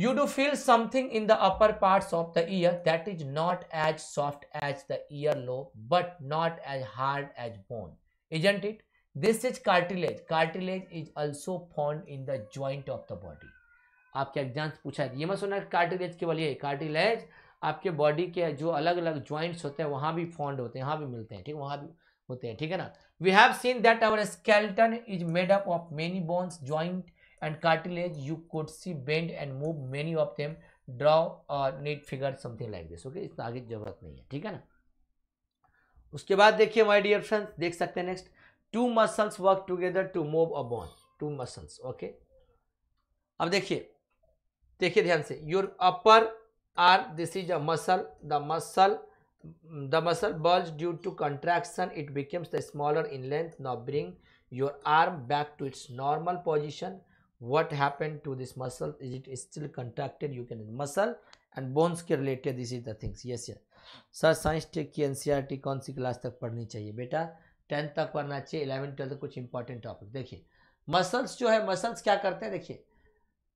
you do feel something in the upper part of the ear that is not as soft as the ear lobe but not as hard as bone isn't it this is cartilage cartilage is also found in the joint of the body आपके exam पूछा है ये मैं सुना cartilage केवल ये cartilage आपके body के जो अलग अलग ज्वाइंट्स होते हैं वहां भी फॉन्ड होते हैं यहाँ भी मिलते हैं ठीक वहाँ भी होते हैं ठीक है ना we have seen that our skeleton is made up of many bones joint and cartilage you could see bend and move many of them draw a neat figure something like this okay इतना आगे जरूरत नहीं है ठीक है ना उसके बाद देखिए माय डियर फ्रेंड्स देख सकते हैं next two muscles work together to move a bone two muscles okay अब देखिए देखिए ध्यान से your upper arm this is a muscle the muscle the muscle bulge due to contraction it becomes the smaller in length now bring your arm back to its normal position what happen to this muscle is it still contracted you can muscle and bones के related this is the things yes yes sir science tech की N C R T कौन सी class तक पढ़नी चाहिए बेटा tenth तक पढ़ना चाहिए इलेवन ट्वेल्थ कुछ इंपॉर्टेंट टॉपिक देखिए मसल्स जो है मसल्स क्या करते हैं देखिए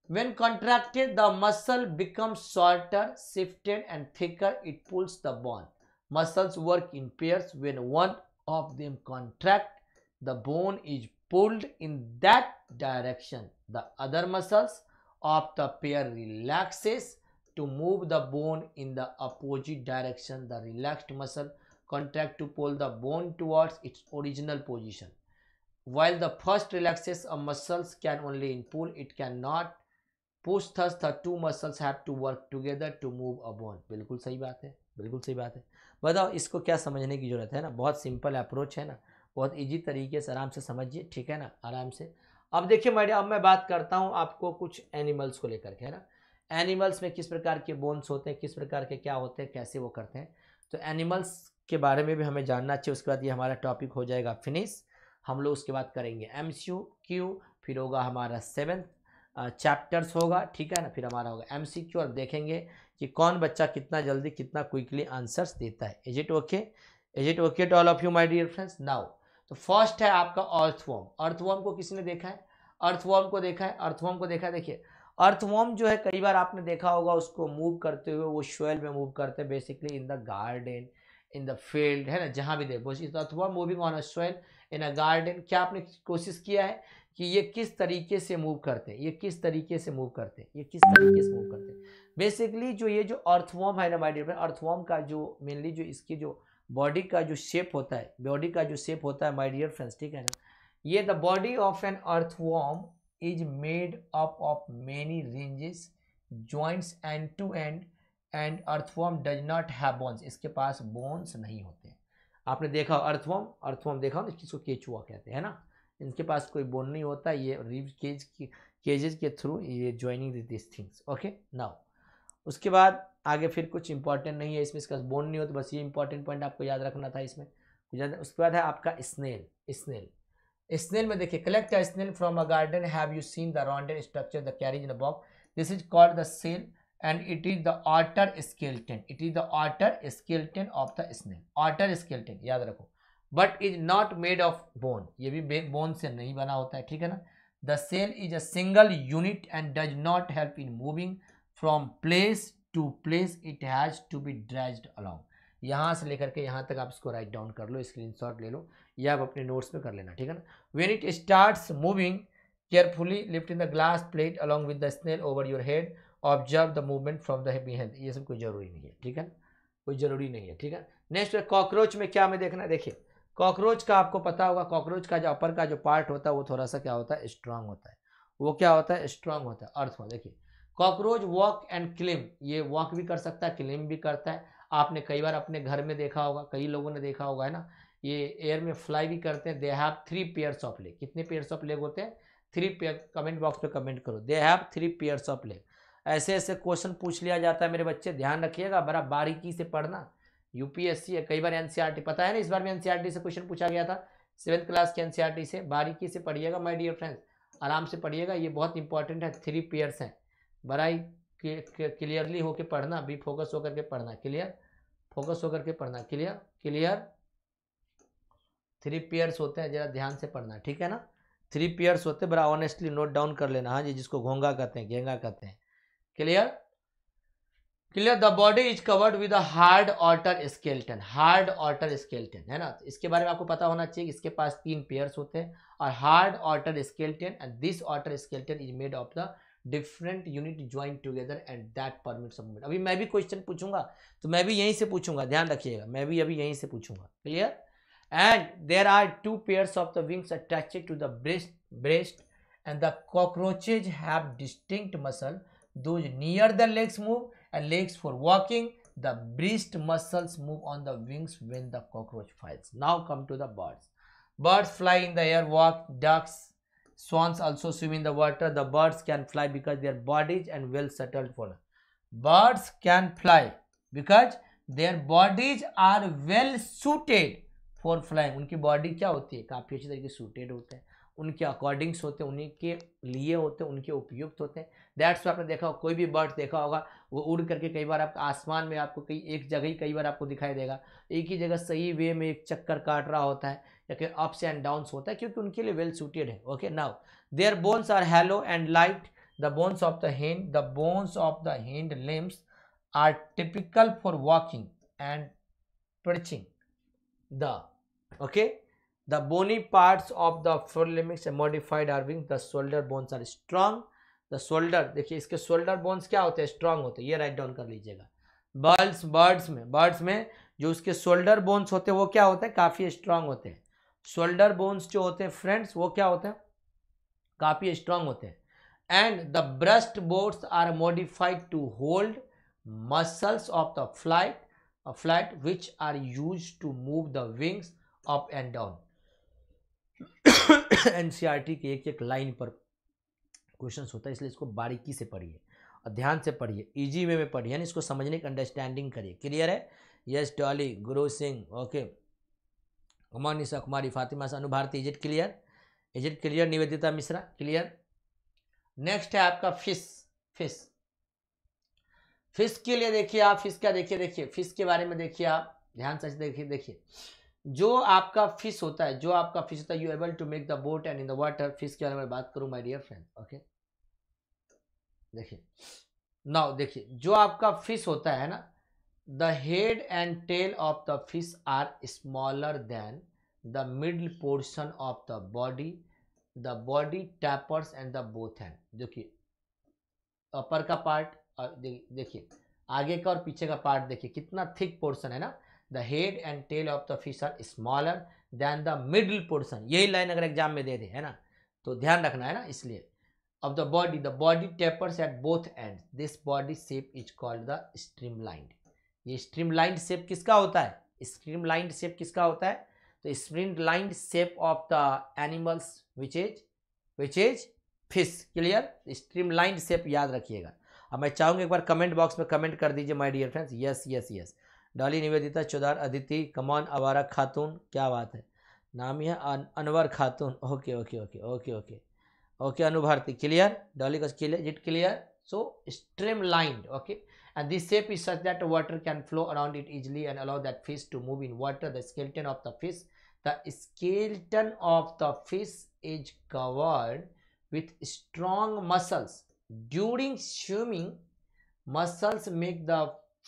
When contracted, the muscle becomes shorter, shifted and thicker. It pulls the bone. Muscles work in pairs. When one of them contract, the bone is pulled in that direction. The other muscles of the pair relaxes to move the bone in the opposite direction. The relaxed muscle contract to pull the bone towards its original position. While the first relaxes a muscles can only in pull, it cannot पोस्थस था two muscles have to work together to move a bone बिल्कुल सही बात है बिल्कुल सही बात है बताओ इसको क्या समझने की ज़रूरत है ना बहुत सिंपल अप्रोच है ना बहुत इजी तरीके से आराम से समझिए ठीक है ना आराम से अब देखिए मैडम अब मैं बात करता हूँ आपको कुछ एनिमल्स को लेकर के है ना एनिमल्स में किस प्रकार के बोन्स होते हैं किस प्रकार के क्या होते हैं कैसे वो करते हैं तो एनिमल्स के बारे में भी हमें जानना चाहिए उसके बाद ये हमारा टॉपिक हो जाएगा फिनिश हम लोग उसके बाद करेंगे एम क्यू फिर होगा हमारा सेवेंथ चैप्टर्स होगा ठीक है ना फिर हमारा होगा एम सी क्यू और देखेंगे कि कौन बच्चा कितना जल्दी कितना क्विकली आंसर्स देता है is it okay is it okay to all of you my dear friends now तो फर्स्ट है आपका अर्थवॉर्म अर्थवॉर्म को किसने देखा है अर्थवॉर्म को देखा है अर्थवॉर्म को देखा है देखिए अर्थवॉर्म जो है कई बार आपने देखा होगा उसको मूव करते हुए वो शोयल में मूव करते हैं basically in the garden in the field है ना जहाँ भी देखो earthworm moving on a soil in a garden क्या आपने कोशिश किया है कि ये किस तरीके से मूव करते हैं ये किस तरीके से मूव करते हैं ये किस तरीके से मूव करते हैं बेसिकली जो ये जो अर्थवॉर्म है ना माई डियर अर्थवॉर्म का जो मेनली जो इसकी जो बॉडी का जो शेप होता है बॉडी का जो शेप होता है माय डियर फ्रेंड्स ठीक है ना ये the body of an earthworm is made up of many ranges joints end to end and earthworm does not have bones इसके पास बोन्स नहीं होते आपने देखा अर्थवॉर्म अर्थवॉर्म देखा ना इसको केचुआ कहते हैं ना इनके पास कोई बोन नहीं होता ये रिव केज की केजेज के थ्रू ये joining this things okay now उसके बाद आगे फिर कुछ इंपॉर्टेंट नहीं है इसमें इसका बोन नहीं होता तो बस ये इंपॉर्टेंट पॉइंट आपको याद रखना था इसमें उसके बाद है आपका स्नेल स्नेल स्नेल में देखिए collect snail from a garden have you seen the rounded structure the carriage in a box this is called the shell and it is the outer skeleton it is the outer skeleton of the snail outer skeleton याद रखो but is not made of bone ये भी bone से नहीं बना होता है ठीक है ना the shell is a single unit and does not help in moving from place to place it has to be dragged along यहाँ से लेकर के यहाँ तक आप इसको राइट डाउन कर लो शॉट ले लो या आप अपने नोट्स में कर लेना ठीक है ना when it starts moving carefully lift in the glass plate along with the snail over your head observe the movement from the happy health ये सब कोई जरूरी नहीं है ठीक है कोई जरूरी नहीं है ठीक है नेक्स्ट कॉकरोच में क्या हमें देखना है देखिए कॉकरोच का आपको पता होगा कॉकरोच का जो अपर का जो पार्ट होता है वो थोड़ा सा क्या होता है स्ट्रांग होता है वो क्या होता है स्ट्रांग होता है अर्थ हो देखिए कॉकरोच वॉक एंड क्लिम ये वॉक भी कर सकता है क्लिम भी करता है आपने कई बार अपने घर में देखा होगा कई लोगों ने देखा होगा है ना ये एयर में फ्लाई भी करते हैं they have three pairs of leg कितने पेयर्स ऑफ लेग होते हैं थ्री पेयर कमेंट बॉक्स पे कमेंट करो they have three pairs of leg ऐसे ऐसे क्वेश्चन पूछ लिया जाता है मेरे बच्चे ध्यान रखिएगा बड़ा बारीकी से पढ़ना यूपीएससी है कई बार एनसीईआरटी पता है ना इस बार भी एनसीईआरटी से क्वेश्चन पूछा गया था सेवन्थ क्लास के एनसीईआरटी से बारीकी से पढ़िएगा माय डियर फ्रेंड्स आराम से पढ़िएगा ये बहुत इंपॉर्टेंट है थ्री पेयर्स हैं बराई क्लियरली होकर पढ़ना बी फोकस होकर के पढ़ना क्लियर फोकस होकर के पढ़ना क्लियर क्लियर थ्री पेयर्स होते हैं जरा ध्यान से पढ़ना ठीक है ना थ्री पेयर्स होते हैं बड़ा ऑनेस्टली नोट डाउन कर लेना हाँ जी जिसको घोंगा कहते हैं घेंगा कहते हैं clear clear the body is covered with hard outer skeleton hard outer skeleton है ना तो इसके बारे में आपको पता होना चाहिए इसके पास तीन पेयर्स होते हैं और hard outer skeleton and this outer skeleton is made of the different unit join together and that permit movement अभी मैं भी क्वेश्चन पूछूंगा तो मैं भी यहीं से पूछूंगा ध्यान रखिएगा मैं भी अभी यहीं से पूछूंगा clear and there are two pairs of the wings attached to the breast breast and the cockroaches have distinct muscle those near the legs move and legs for walking. The breast muscles move on the wings when the cockroach flies. Now come to the birds. Birds fly in the air, walk, ducks, swans also swim in the water. The birds can fly because their bodies and well settled for. Birds can fly because their bodies are well suited for flying. उनकी body क्या होती है काफ़ी अच्छी तरीके suited होते हैं उनके अकॉर्डिंग्स होते हैं उन्हीं के लिए होते हैं उनके उपयुक्त होते हैं दैट्स आपने देखा koi bhi bird dekha hoga वो उड़ करके कई बार आपका आसमान में आपको कई एक जगह ही कई बार आपको दिखाई देगा एक ही जगह सही वे में एक चक्कर काट रहा होता है या कि अप्स एंड डाउन्स होता है क्योंकि उनके लिए वेल सूटेड है okay now there bones are hollow and light the bones of the hand the bones of the hand limbs are typical for walking and perching the okay the bony parts of the fore are modified are wing the shoulder bones are strong the shoulder देखिए इसके shoulder bones क्या होते हैं strong होते हैं ये write down कर लीजिएगा बर्ड्स बर्ड्स में बर्ड्स में जो उसके शोल्डर बोन्स होते हैं वो क्या होते हैं काफ़ी स्ट्रांग होते हैं शोल्डर बोन्स जो होते हैं फ्रेंड्स वो क्या होते हैं काफ़ी स्ट्रांग होते हैं and the breast boards are modified to hold muscles of the flight flight which are use to move the wings up and down NCERT की एक एक लाइन पर क्वेश्चन होता है इसलिए इसको बारीकी से पढ़िए और ध्यान से पढ़िए ईजी वे में पढ़िए यानी इसको समझने की अंडरस्टैंडिंग करिए क्लियर है यस टॉली गुरु सिंह ओके उमा निशा कुमारी फातिमा सा Anubharti is it clear is it clear Nivedita Mishra clear next है आपका फिश फिश फिश के लिए देखिए आप फिश क्या देखिए देखिए फिश के बारे में देखिए आप ध्यान से देखिए देखिए जो आपका फिश होता है जो आपका फिश होता है you able to make the boat and in the water fish के बारे में बात करूँ माई डियर फ्रेंड ओके देखिए नाउ देखिए जो आपका फिश होता है ना the head and tail of the fish are smaller than the middle portion of the body the body tapers and the both hand देखिए अपर का पार्ट और देखिए आगे का और पीछे का पार्ट देखिए कितना थिक पोर्शन है ना the head and tail of the fish are smaller than the middle portion यही लाइन अगर एग्जाम में दे दे है ना तो ध्यान रखना है ना इसलिए of the body the body tapers at both ends this body shape is called the streamlined ये स्ट्रीमलाइंड शेप किसका होता है स्ट्रीमलाइंड शेप किसका होता है तो streamlined shape of the animals which is which is fish clear streamlined shape याद रखिएगा अब मैं चाहूँगा एक बार कमेंट बॉक्स में कमेंट कर दीजिए my dear friends yes yes yes Dolly Nivedita चौधार Aditi कमान अवारा खातून क्या बात है नाम ही है Anwar Khatoon okay okay okay okay okay okay anubharti clear dalek is clear is it clear so streamlined okay and this shape is such that water can flow around it easily and allow that fish to move in water the skeleton of the fish the skeleton of the fish is covered with strong muscles during swimming muscles make the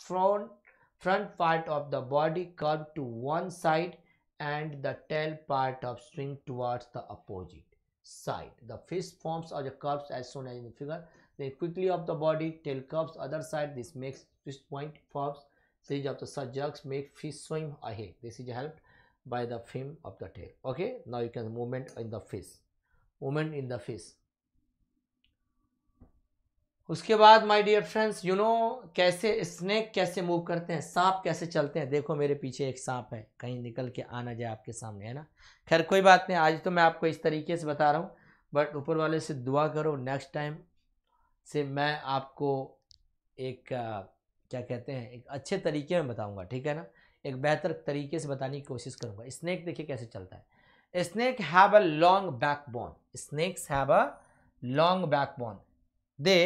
front front part of the body curve to one side and the tail part of swing towards the opposite side. The fish forms or the curves as shown in the figure. Then quickly of the body, tail curves other side. This makes fish point forms. Series of the subjects make fish swim ahead. This is helped by the fin of the tail. Okay, now you can movement in the fish. Movement in the fish. उसके बाद my dear friends you know कैसे snake कैसे move करते हैं सांप कैसे चलते हैं देखो मेरे पीछे एक सांप है कहीं निकल के आना जाए आपके सामने है ना खैर कोई बात नहीं आज तो मैं आपको इस तरीके से बता रहा हूँ बट ऊपर वाले से दुआ करो नेक्स्ट टाइम से मैं आपको एक क्या कहते हैं एक अच्छे तरीके में बताऊँगा ठीक है ना एक बेहतर तरीके से बताने की कोशिश करूँगा स्नैक देखिए कैसे चलता है snake have a long back bone snakes have a long back bone they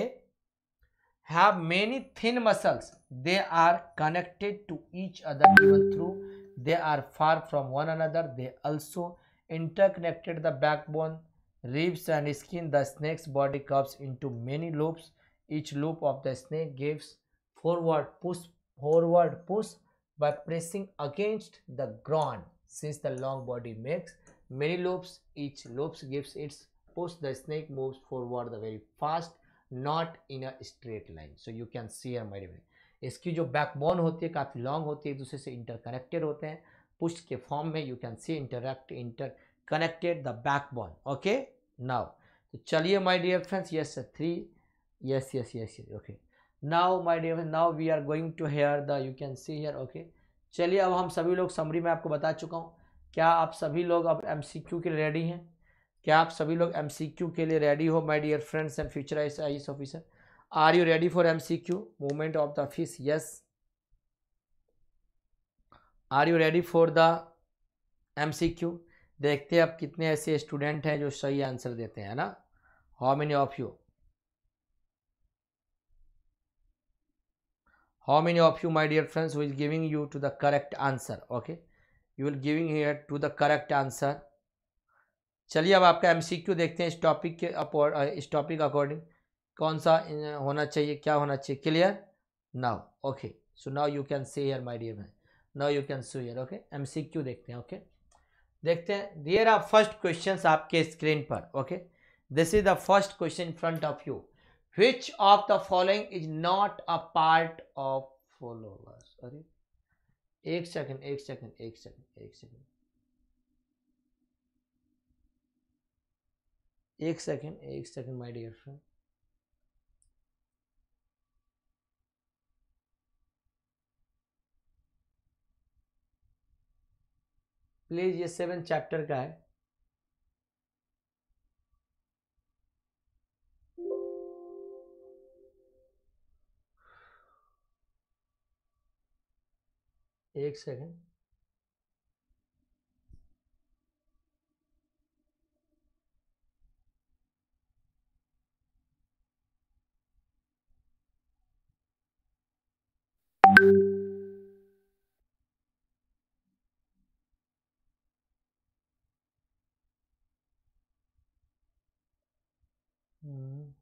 have many thin muscles. They are connected to each other even through they are far from one another. They also interconnected the backbone, ribs and skin. The snake's body curves into many loops. Each loop of the snake gives forward push, forward push by pressing against the ground. Since the long body makes many loops, each loops gives its push. The snake moves forward the very fast not in a straight line so you can see are my इसकी जो backbone होती है काफ़ी long होती है एक दूसरे से इंटरकनेक्टेड होते हैं पुश के फॉर्म में you can see interact interconnected the backbone okay now तो चलिए my dear friends yes three yes yes yes okay now my dear now we are going to here the you can see here okay चलिए अब हम सभी लोग summary में आपको बता चुका हूँ क्या आप सभी लोग अब क्यू के लिए रेडी हैं क्या आप सभी लोग एम के लिए रेडी हो my dear friends and future I officer are you ready for M C Q movement of the fish yes are you ready for the M C Q देखते हैं आप कितने ऐसे स्टूडेंट हैं जो सही आंसर देते हैं ना how many of you how many of you my dear friends who is giving you to the correct answer okay you will giving here to the चलिए अब आपका क्यू देखते हैं इस टॉपिक के अपॉर्ड इस टॉपिक अकॉर्डिंग कौन सा होना चाहिए क्या होना चाहिए clear now okay so now you can see here my dear man now you can see here okay Q देखते हैं ओके देखते हैं देयर आर फर्स्ट क्वेश्चन आपके स्क्रीन पर okay this is the first question in front of you which of the following is not a part of followers अरे एक second एक second एक सेकेंड एक सेकेंड एक सेकेंड एक second my dear friend please ये seven chapter का है एक सेकेंड हम्म।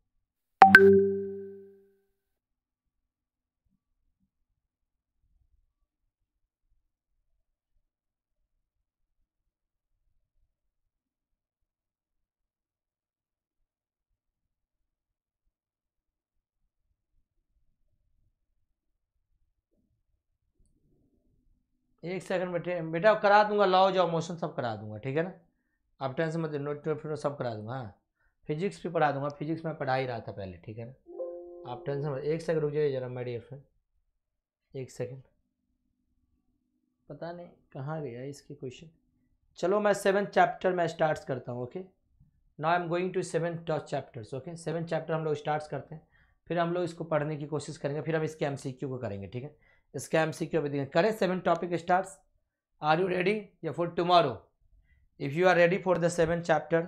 एक सेकंड बेटे बेटा करा दूंगा लाओ जाओ मोशन सब करा दूंगा ठीक है ना आप टेंशन मत नोट सब करा दूंगा हाँ फिजिक्स भी पढ़ा दूंगा फिजिक्स में पढ़ा ही रहा था पहले ठीक है ना आप टेंशन मत एक सेकंड रुक जाइए जरा मैं डियर फ्रेंड एक सेकंड पता नहीं कहाँ गया इसके क्वेश्चन चलो मैं सेवन चैप्टर में स्टार्ट करता हूँ okay now I am going to seven chapters okay seven chapter हम लोग स्टार्ट करते हैं फिर हम लोग इसको पढ़ने की कोशिश करेंगे फिर हम इसके एम को करेंगे ठीक है इसके एम सी क्यू भी देखेंगे करें seven topic start are you ready या for tomorrow if you are ready for the seven chapter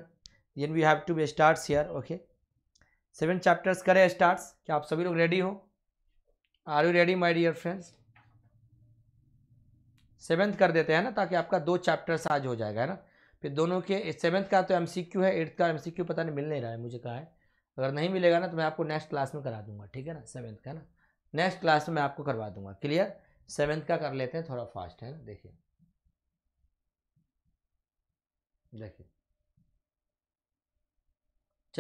then we have to be start here okay seven chapters करें स्टार्ट क्या आप सभी लोग रेडी हो are you ready my dear friends seventh कर देते हैं ना ताकि आपका दो चैप्टर्स आज हो जाएगा है ना फिर दोनों के सेवन्थ का तो क्यू है एट्थ का क्यू पता नहीं मिल नहीं रहा है मुझे कहा है अगर नहीं मिलेगा ना तो मैं आपको नेक्स्ट क्लास में करा दूंगा ठीक है ना सेवन्थ का ना नेक्स्ट क्लास में मैं आपको करवा दूंगा क्लियर सेवन्थ का कर लेते हैं थोड़ा फास्ट है ना देखिए देखिए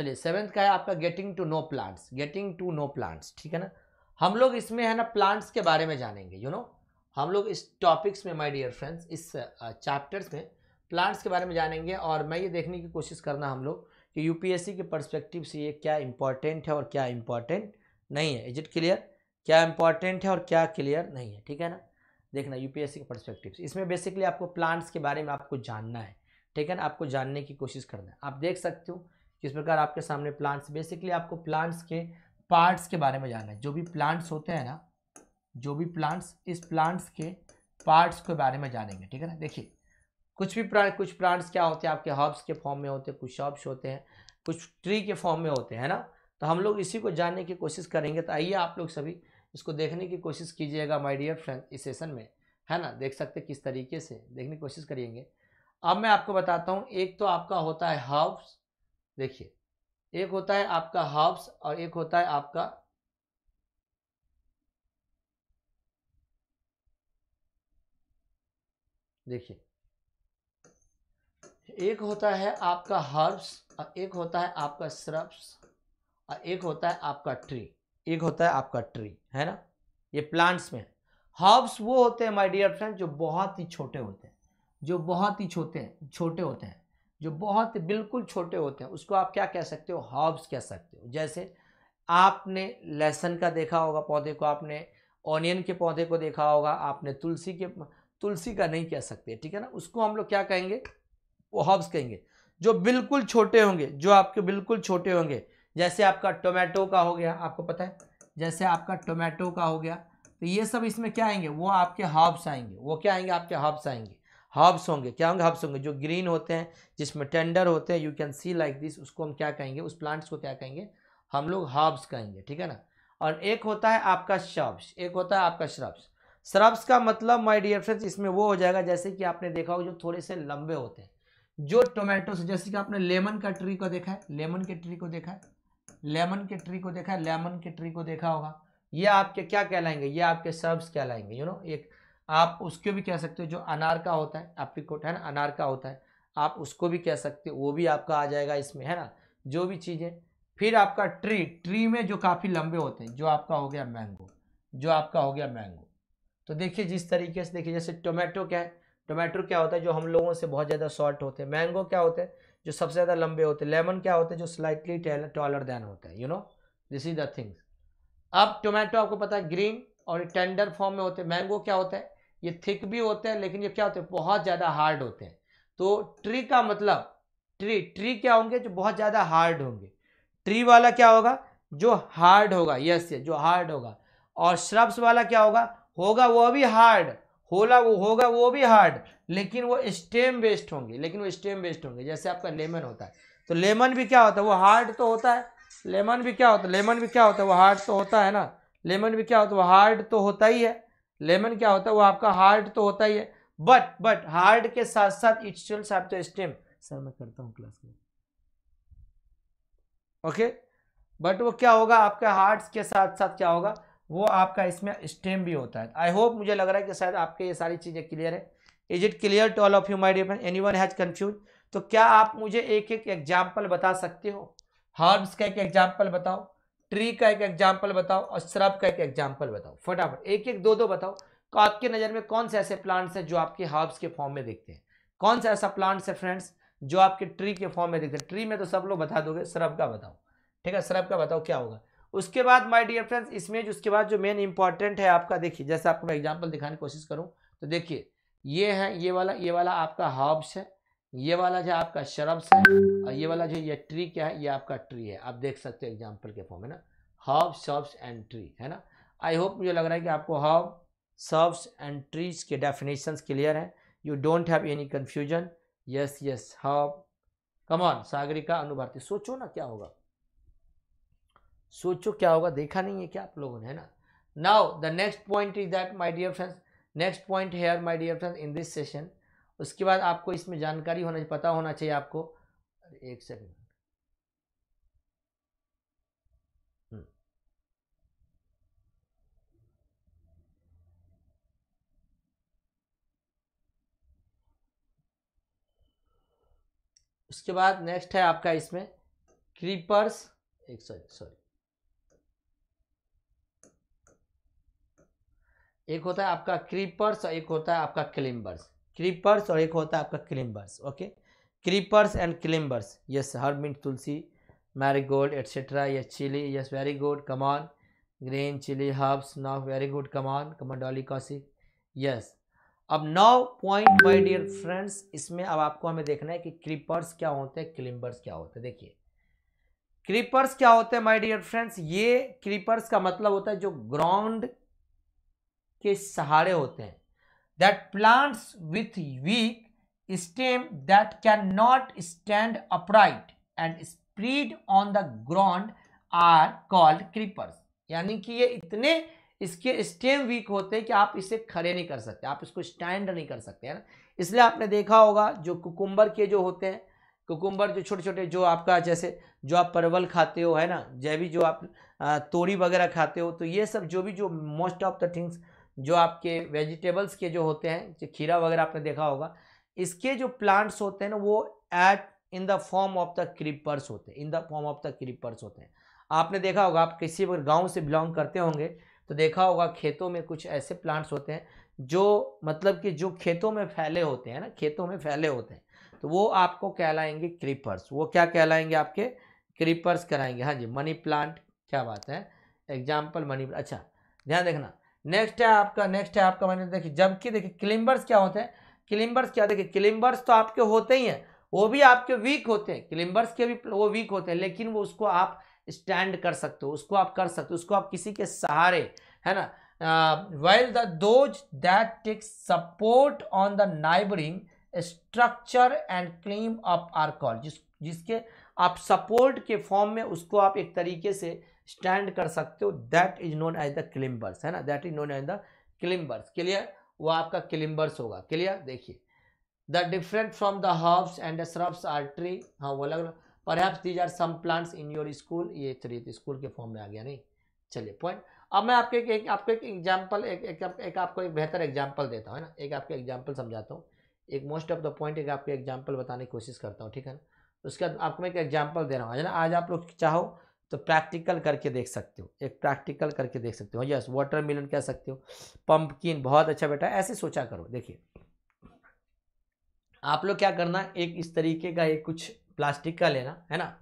चलिए सेवेंथ का है आपका getting to know plants getting to know plants ठीक है ना हम लोग इसमें है ना प्लांट्स के बारे में जानेंगे यू you नो know? हम लोग इस टॉपिक्स में माय डियर फ्रेंड्स इस चैप्टर्स में प्लांट्स के बारे में जानेंगे और मैं ये देखने की कोशिश करना हम लोग कि यूपीएससी के परस्पेक्टिव से ये क्या इम्पॉर्टेंट है और क्या इम्पॉर्टेंट नहीं है इज इट क्लियर क्या इम्पॉर्टेंट है और क्या क्लियर नहीं है ठीक है ना देखना यू के परस्पेक्टिव से इसमें बेसिकली आपको प्लांट्स के बारे में आपको जानना है ठीक है ना आपको जानने की कोशिश करना है आप देख सकते हो किस प्रकार आपके सामने प्लांट्स बेसिकली आपको प्लांट्स के पार्ट्स के बारे में जानना है जो भी प्लांट्स होते हैं ना जो भी प्लांट्स इस प्लांट्स के पार्ट्स के बारे में जानेंगे ठीक है ना देखिए कुछ भी प्रा, कुछ प्लांट्स क्या होते हैं आपके हर्ब्स के फॉर्म में होते हैं कुछ शॉब्स होते हैं कुछ ट्री के फॉर्म में होते हैं ना तो हम लोग इसी को जानने की कोशिश करेंगे तो आइए आप लोग सभी इसको देखने की कोशिश कीजिएगा माय डियर फ्रेंड इस सेशन में है ना देख सकते किस तरीके से देखने की कोशिश करेंगे अब मैं आपको बताता हूँ एक तो आपका होता है हर्ब्स देखिए एक होता है आपका हाफ्स और एक होता है आपका देखिए एक होता है आपका हर्ब्स और एक होता है आपका श्रब्स और एक होता है आपका ट्री एक होता है आपका ट्री है ना ये प्लांट्स में हर्ब्स वो होते हैं माय डियर फ्रेंड जो बहुत ही छोटे होते हैं जो बहुत ही छोटे छोटे होते हैं जो बहुत बिल्कुल छोटे होते हैं उसको आप क्या कह सकते हो हॉब्स कह सकते हो जैसे आपने लहसन का देखा होगा पौधे को आपने ऑनियन के पौधे को देखा होगा आपने तुलसी के तुलसी का नहीं कह सकते ठीक है ना उसको हम लोग क्या कहेंगे वो हॉब्स कहेंगे जो बिल्कुल छोटे होंगे जो आपके बिल्कुल छोटे होंगे जैसे आपका टोमेटो का हो गया आपको पता है जैसे आपका टोमेटो का हो गया तो ये सब इसमें क्या आएंगे वो आपके हॉब्स आएंगे वो क्या आएंगे आपके हॉब्स आएंगे हब्स होंगे क्या होंगे हब्स होंगे जो ग्रीन होते हैं जिसमें टेंडर होते हैं you can see like this उसको हम क्या कहेंगे उस प्लांट्स को क्या कहेंगे हम लोग हब्स कहेंगे ठीक है ना और एक होता है आपका शब्स एक होता है आपका श्रब्स श्रब्स का मतलब माई डियर फ्रेंड्स इसमें वो हो जाएगा जैसे कि आपने देखा होगा जो थोड़े से लंबे होते हैं जो टोमेटो से जैसे कि आपने लेमन का ट्री को देखा है लेमन के ट्री को देखा है लेमन के ट्री को देखा है लेमन के ट्री को देखा होगा ये आपके क्या कहलाएंगे ये आपके सर्ब्स कहलाएंगे यू नो एक आप उसको भी कह सकते हो जो अनार का होता है कोट है ना अनार का होता है आप उसको भी कह सकते हो वो भी आपका आ जाएगा इसमें है ना जो भी चीज़ें फिर आपका ट्री ट्री में जो काफ़ी लंबे होते हैं जो आपका हो गया मैंगो जो आपका हो गया मैंगो तो देखिए जिस तरीके से देखिए जैसे टोमेटो क्या है टोमेटो क्या होता है जो हम लोगों से बहुत ज़्यादा शॉर्ट होते हैं मैंगो क्या होते हैं जो सबसे ज़्यादा लंबे होते हैं लेमन क्या होते हैं जो स्लाइटली टॉलर देन होता है you know this is the things अब टोमेटो आपको पता है ग्रीन और टेंडर फॉर्म में होते हैं मैंगो क्या होता है ये थिक भी होते हैं लेकिन ये क्या होते हैं बहुत ज़्यादा हार्ड होते हैं तो ट्री का मतलब ट्री ट्री क्या होंगे जो बहुत ज़्यादा हार्ड होंगे ट्री वाला क्या होगा जो हार्ड होगा यस ये जो हार्ड होगा और श्रब्स वाला क्या होगा होगा वो भी हार्ड होला वो होगा वो भी हार्ड लेकिन वो स्टेम बेस्ड होंगे लेकिन वो स्टेम बेस्ड होंगे जैसे आपका लेमन होता है तो लेमन भी क्या होता है वो हार्ड तो होता है लेमन भी क्या होता है लेमन भी क्या होता है वो हार्ड तो होता है ना लेमन भी क्या होता है वो हार्ड तो होता ही है लेमन क्या होता है वो आपका हार्ट तो होता ही है बट बट हार्ट के साथ साथ it stills have stem sir मैं करता हूँ क्लास में ओके बट वो क्या होगा आपका हार्ट के साथ साथ क्या होगा वो आपका इसमें स्टेम भी होता है आई होप मुझे लग रहा है कि शायद आपके ये सारी चीज़ें क्लियर है is it clear to all of you my dear any one has confuse तो क्या आप मुझे एक एक एग्जाम्पल बता सकते हो हर्ब्स का एक एग्जाम्पल बताओ ट्री का एक एग्जाम्पल बताओ और श्रब का एक एग्जाम्पल बताओ फटाफट एक एक दो दो बताओ तो आपके नज़र में कौन से ऐसे प्लांट्स हैं जो आपके हर्ब्स के फॉर्म में देखते हैं कौन सा ऐसा प्लांट्स है फ्रेंड्स जो आपके ट्री के फॉर्म में देखते हैं ट्री में तो सब लोग बता दोगे श्रब का बताओ ठीक है श्रब का बताओ क्या होगा उसके बाद माई डियर फ्रेंड्स इसमें जो उसके बाद जो मेन इंपॉर्टेंट है आपका देखिए जैसे आपको मैं एग्जाम्पल दिखाने की कोशिश करूँ तो देखिए ये है ये वाला ये वाला आपका हर्ब्स है ये वाला जो आपका शरब्स है और ये वाला जो ये ट्री क्या है ये आपका ट्री है आप देख सकते हो एग्जाम्पल के फॉर्म है ना हब सब्स एंड ट्री है ना आई होप मुझे लग रहा है कि आपको हब सब्स एंड ट्रीज के डेफिनेशन क्लियर हैं you don't have any confusion yes yes हब कमॉन सागरिका अनुभारती सोचो ना क्या होगा सोचो क्या होगा देखा नहीं है क्या आप लोगों ने है ना now the next point is that my dear friends next point here my dear friends in this session उसके बाद आपको इसमें जानकारी होना पता होना चाहिए आपको एक सेकेंड हम्म। उसके बाद नेक्स्ट है आपका इसमें क्रीपर्स एक सॉरी सॉरी एक होता है आपका क्रीपर्स और एक होता है आपका क्लिम्बर्स क्रीपर्स और एक होता है आपका climbers okay creepers and climbers yes हर mint tulsi marigold etcetera yes chilli yes very good come on green chilli herbs now very good come on कमंडोली कॉसिक कौशिक यस अब नौ पॉइंट माय डियर फ्रेंड्स इसमें अब आपको हमें देखना है कि क्रीपर्स क्या होते हैं क्लिम्बर्स क्या होते हैं देखिए क्रीपर्स क्या होते हैं माय डियर फ्रेंड्स ये क्रीपर्स का मतलब होता है जो ग्राउंड के सहारे होते हैं that plants with weak stem that can not stand upright and spread on the ground are called creepers यानी कि ये इतने इसके स्टेम वीक होते हैं कि आप इसे खड़े नहीं कर सकते आप इसको स्टैंड नहीं कर सकते है ना इसलिए आपने देखा होगा जो कुकुम्बर के जो होते हैं कुकुम्बर जो छोटे छोटे जो आपका जैसे जो आप परवल खाते हो है ना जैविक जो आप तोड़ी वगैरह खाते हो तो ये सब जो भी जो मोस्ट ऑफ द थिंग्स जो आपके वेजिटेबल्स के जो होते हैं जो खीरा वगैरह आपने देखा होगा इसके जो प्लांट्स होते हैं ना वो at in the form of the creepers होते हैं in the form of the creepers होते हैं आपने देखा होगा आप किसी गाँव से बिलोंग करते होंगे तो देखा होगा खेतों में कुछ ऐसे प्लांट्स होते हैं जो मतलब कि जो खेतों में फैले होते हैं ना खेतों में फैले होते हैं तो वो आपको कहलाएंगे क्रीपर्स वो क्या कहलाएंगे आपके क्रीपर्स कराएंगे हाँ जी मनी प्लांट क्या बात है एग्जाम्पल मनी अच्छा ध्यान देखना नेक्स्ट है आपका नेक्स्ट है आपका मैंने देखिए जबकि देखिए क्लिम्बर्स क्या होते हैं क्लिम्बर्स क्या देखिए क्लिम्बर्स तो आपके होते ही हैं वो भी आपके वीक होते हैं क्लिम्बर्स के भी वो वीक होते हैं लेकिन वो उसको आप स्टैंड कर सकते हो उसको आप कर सकते हो उसको आप किसी के सहारे है ना well the those that take support on the neighbouring structure and climb up are call जिस जिसके आप सपोर्ट के फॉर्म में उसको आप एक तरीके से स्टैंड कर सकते हो that is known as the climbers है ना that is known as the climbers clear वो आपका क्लिम्बर्स होगा क्लियर देखिए the different from the herbs and shrubs are tree हाँ वो अलग पर these are some plants in your school ये थ्री स्कूल तो के फॉर्म में आ गया नहीं चलिए पॉइंट अब मैं आपके एक, आपको एक एग्जाम्पल एक, एक, एक, एक आपको एक बेहतर एग्जाम्पल देता हूँ है ना एक आपके एग्जाम्पल समझाता हूँ एक मोस्ट ऑफ द पॉइंट एक आपके एग्जाम्पल बताने की कोशिश करता हूँ ठीक है ना उसके बाद आपको मैं एक एग्जाम्पल दे रहा हूँ है ना आज आप लोग चाहो तो प्रैक्टिकल करके देख सकते हो एक प्रैक्टिकल करके देख सकते हो यस वाटर मिलन कह सकते हो पम्पकिन बहुत अच्छा बेटा ऐसे सोचा करो देखिए आप लोग क्या करना एक इस तरीके का एक कुछ प्लास्टिक का लेना है ना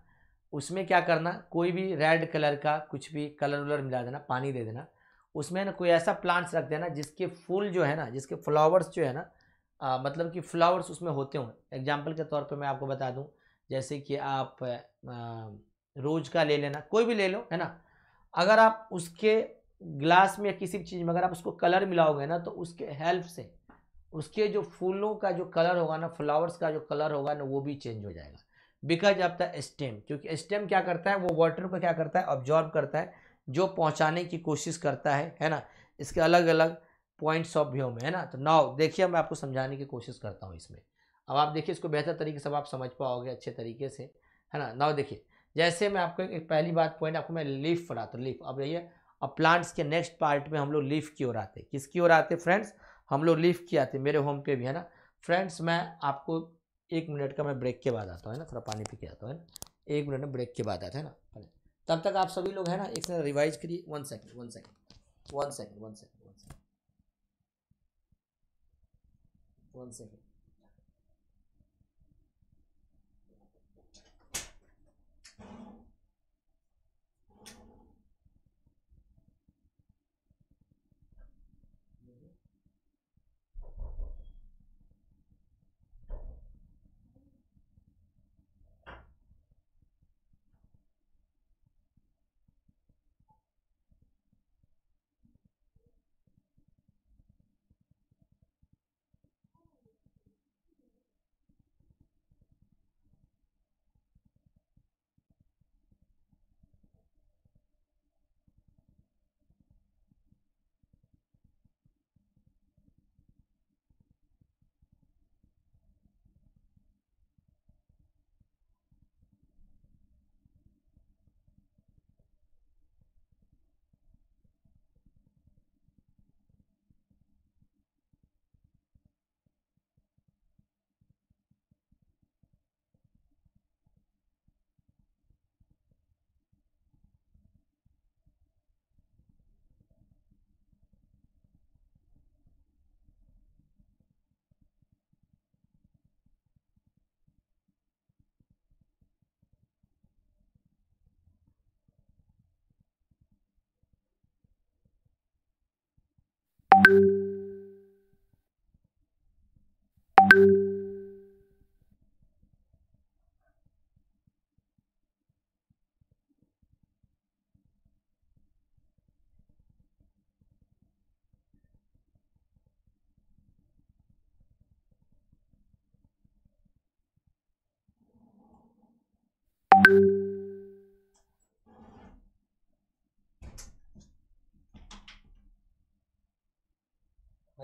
उसमें क्या करना कोई भी रेड कलर का कुछ भी कलर वलर मिला देना पानी दे देना उसमें ना कोई ऐसा प्लांट्स रख देना जिसके फूल जो है ना जिसके फ्लावर्स जो है ना आ, मतलब कि फ्लावर्स उसमें होते हों एग्जाम्पल के तौर पर मैं आपको बता दूँ जैसे कि आप आ, रोज का ले लेना कोई भी ले लो है ना अगर आप उसके ग्लास में या किसी भी चीज़ में अगर आप उसको कलर मिलाओगे ना तो उसके हेल्प से उसके जो फूलों का जो कलर होगा ना फ्लावर्स का जो कलर होगा ना वो भी चेंज हो जाएगा बिकॉज ऑफ द स्टेम क्योंकि स्टेम क्या करता है वो वाटर को क्या करता है ऑब्जॉर्व करता है जो पहुंचाने की कोशिश करता है है ना इसके अलग अलग पॉइंट्स ऑफ व्यू में है ना तो नाव देखिए मैं आपको समझाने की कोशिश करता हूँ इसमें अब आप देखिए इसको बेहतर तरीके से आप समझ पाओगे अच्छे तरीके से है ना नाव देखिए जैसे मैं आपको एक पहली बात पॉइंट आपको मैं लीफ बताता हूँ लीफ अब रहिए अब प्लांट्स के नेक्स्ट पार्ट में हम लोग लीफ की ओर आते किसकी ओर आते फ्रेंड्स हम लोग लीफ की आते मेरे होम पे भी है ना फ्रेंड्स मैं आपको एक मिनट का मैं ब्रेक के बाद आता हूँ है ना थोड़ा पानी पी के आता हूँ है ना एक मिनट में ब्रेक के बाद आता है ना तब तक आप सभी लोग है ना एक रिवाइज करिए one second one second one second one second one second one second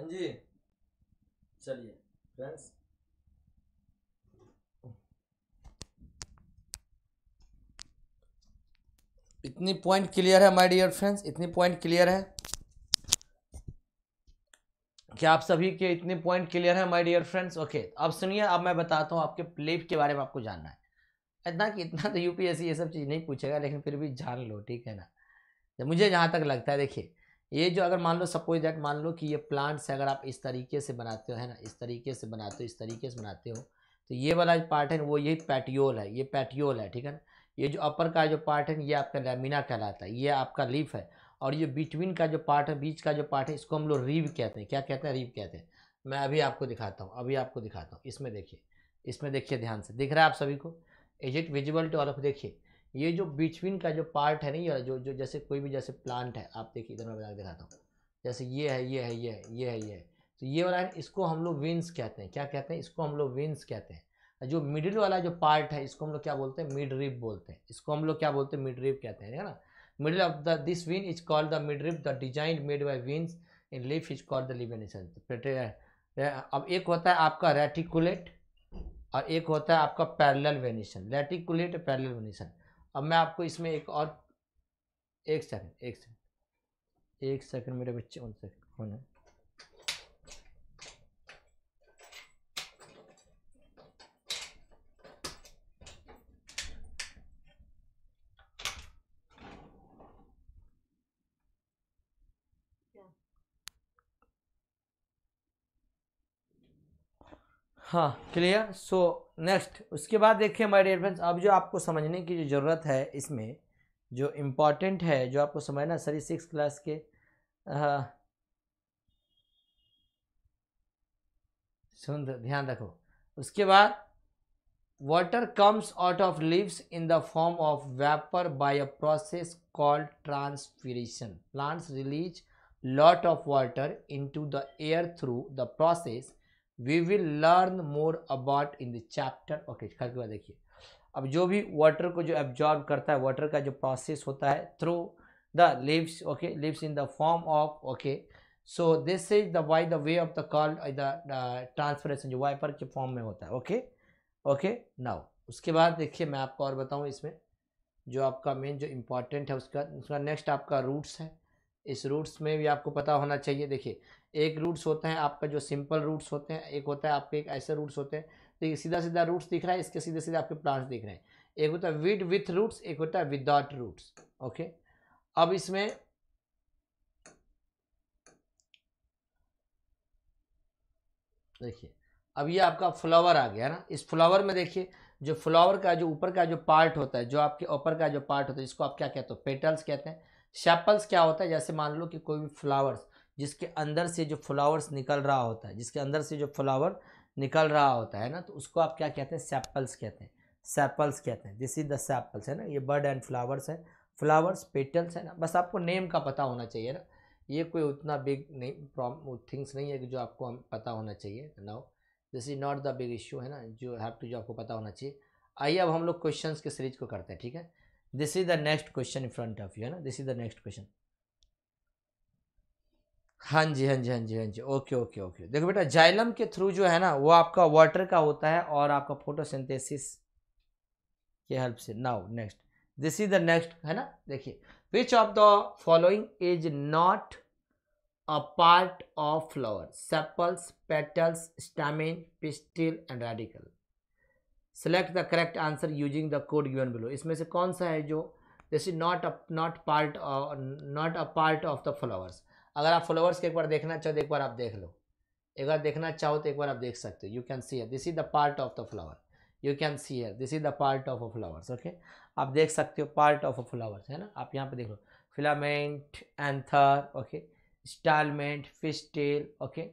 हाँ जी चलिए फ्रेंड्स इतनी पॉइंट क्लियर है माय डियर फ्रेंड्स इतनी पॉइंट क्लियर है क्या आप सभी के इतने पॉइंट क्लियर है माय डियर फ्रेंड्स ओके अब सुनिए अब मैं बताता हूँ आपके प्लेप के बारे में आपको जानना है इतना कि इतना तो यूपीएससी ये सब चीज़ नहीं पूछेगा लेकिन फिर भी जान लो ठीक है ना मुझे जहाँ तक लगता है देखिए ये जो अगर मान लो सपोज दैट मान लो कि ये प्लांट्स अगर आप इस तरीके से बनाते हो है ना इस तरीके से बनाते हो इस तरीके से बनाते हो तो ये वाला जो पार्ट है वो यही पैटियोल है ये पैटियोल है ठीक है ना ये जो अपर का जो पार्ट है ये आपका लेमिना कहलाता है ये आपका लीफ है और ये बिटवीन का जो पार्ट है बीच का जो पार्ट है इसको हम लोग रीव कहते हैं क्या कहते हैं रीव कहते हैं मैं अभी आपको दिखाता हूँ अभी आपको दिखाता हूँ इसमें देखिए इसमें देखिए ध्यान से दिख रहा है आप सभी को is it visible to all of देखिए ये जो बिटवीन का जो पार्ट है नहीं है जो जो जैसे कोई भी जैसे प्लांट है आप देखिए इधर मैं बना दिखाता हूँ जैसे ये है ये है ये है ये है ये है तो ये वाला है इसको हम लोग विंस कहते हैं क्या कहते हैं इसको हम लोग विंस कहते हैं जो मिडिल वाला जो पार्ट है इसको हम लोग क्या बोलते हैं मिड रिप बोलते हैं इसको हम लोग क्या बोलते हैं मिड रिप कहते हैं है ना middle of the this vein is called the midrib the design made by veins in leaf is called the levination तो अब एक होता है आपका रेटिकुलेट और एक होता है आपका parallel venation reticulate parallel venation अब मैं आपको इसमें एक और एक सेकंड एक सेकंड एक सेकंड मेरे बच्चे सेकंड कौन है हाँ क्लियर सो नेक्स्ट उसके बाद देखिए माय डियर फ्रेंड्स अब जो आपको समझने की जो ज़रूरत है इसमें जो इम्पॉर्टेंट है जो आपको समझना सर सिक्स क्लास के सुन ध्यान रखो उसके बाद water comes out of leaves in the form of vapour by a process called transpiration plants release lot of water into the air through the process we will learn more about in the chapter okay के बाद देखिए अब जो भी water को जो absorb करता है वाटर का जो प्रोसेस होता है through the leaves okay leaves in the form of okay so this is the why the way of the call the transpiration जो वाइपर के फॉर्म में होता है ओके ओके नाउ उसके बाद देखिए मैं आपको और बताऊँ इसमें जो आपका मेन जो इम्पॉर्टेंट है उसका उसका नेक्स्ट आपका रूट्स है इस रूट्स में भी आपको पता होना चाहिए देखिए एक रूट्स होते हैं आपका जो सिंपल रूट्स होते हैं एक होता है आपके एक ऐसे रूट्स होते हैं देखिए तो सीधा सीधा रूट्स दिख रहा है इसके सीधे सीधे आपके प्लांट्स दिख रहे हैं एक होता है विद विथ रूट्स एक होता है विदाउट रूट्स ओके अब इसमें देखिए अब ये आपका फ्लावर आ गया ना इस फ्लावर में देखिए जो फ्लावर का जो ऊपर का जो पार्ट होता है जो आपके ऊपर का जो पार्ट होता है इसको आप क्या कहते हो पेटल्स कहते हैं सेपल्स क्या होता है जैसे मान लो कि कोई भी फ्लावर्स जिसके अंदर से जो फ्लावर्स निकल रहा होता है जिसके अंदर से जो फ्लावर निकल रहा होता है ना तो उसको आप क्या कहते हैं सेप्पल्स कहते हैं सेप्पल्स कहते हैं दिस इज द सेप्पल्स है ना ये बर्ड एंड फ्लावर्स है फ्लावर्स पेटल्स है ना बस आपको नेम का पता होना चाहिए ना ये कोई उतना बिग नहीं थिंग्स नहीं है कि जो आपको हम पता होना चाहिए now this is not the big issue है ना जो हैव टू जो आपको पता होना चाहिए आइए अब हम लोग क्वेश्चंस के सीरीज को करते हैं ठीक है this is the next question in front of you है ना this is the next question हाँ जी हाँ जी हाँ जी हाँ जी ओके ओके ओके देखो बेटा जाइलम के थ्रू जो है ना वो आपका वाटर का होता है और आपका फोटोसिंथेसिस के हेल्प से now next this is the next है ना देखिए which of the following is not a part of flower sepals petals stamen pistil and radicle select the correct answer using the code given below इसमें से कौन सा है जो this is not not part not a part of the flowers अगर आप flowers के एक बार देखना चाहो तो एक बार आप देख लो एक बार देखना चाहो तो एक बार आप देख सकते हो यू कैन सी है this is the part of the flower you can see है this is the part of a flowers okay आप देख सकते हो पार्ट ऑफ अ फ्लावर्स है ना आप यहाँ पे देख लो filament anther okay stamen pistil okay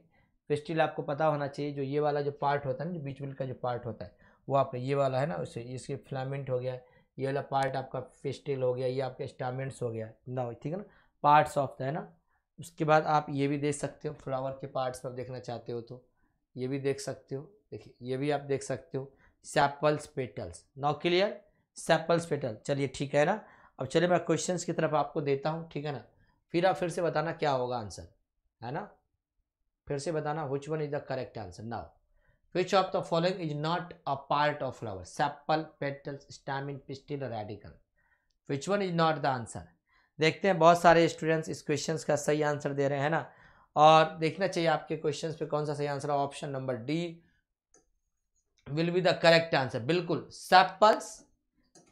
pistil आपको पता होना चाहिए जो ये वाला जो पार्ट होता है ना जो बीच बिल का जो पार्ट होता है वो आपका ये वाला है ना उससे इसके फिलामेंट हो गया ये वाला पार्ट आपका फेस्टिल हो गया ये आपका स्टामेंट्स हो गया ना ठीक है ना पार्ट्स ऑफ द है ना उसके बाद आप ये भी देख सकते हो फ्लावर के पार्ट्स पर देखना चाहते हो तो ये भी देख सकते हो देखिए ये भी आप देख सकते हो sepals petals now clear sepals petal चलिए ठीक है ना अब चलिए मैं क्वेश्चन की तरफ आपको देता हूँ ठीक है ना फिर आप फिर से बताना क्या होगा आंसर है ना फिर से बताना which one is the correct answer now Which of the following is not a part of flower? Sepal, petals, stamen, pistil, radical. Which one is not the answer? देखते हैं बहुत सारे स्टूडेंट्स इस क्वेश्चन का सही आंसर दे रहे हैं ना और देखना चाहिए आपके क्वेश्चन पे कौन सा सही आंसर है option number D will be the correct answer बिल्कुल sepals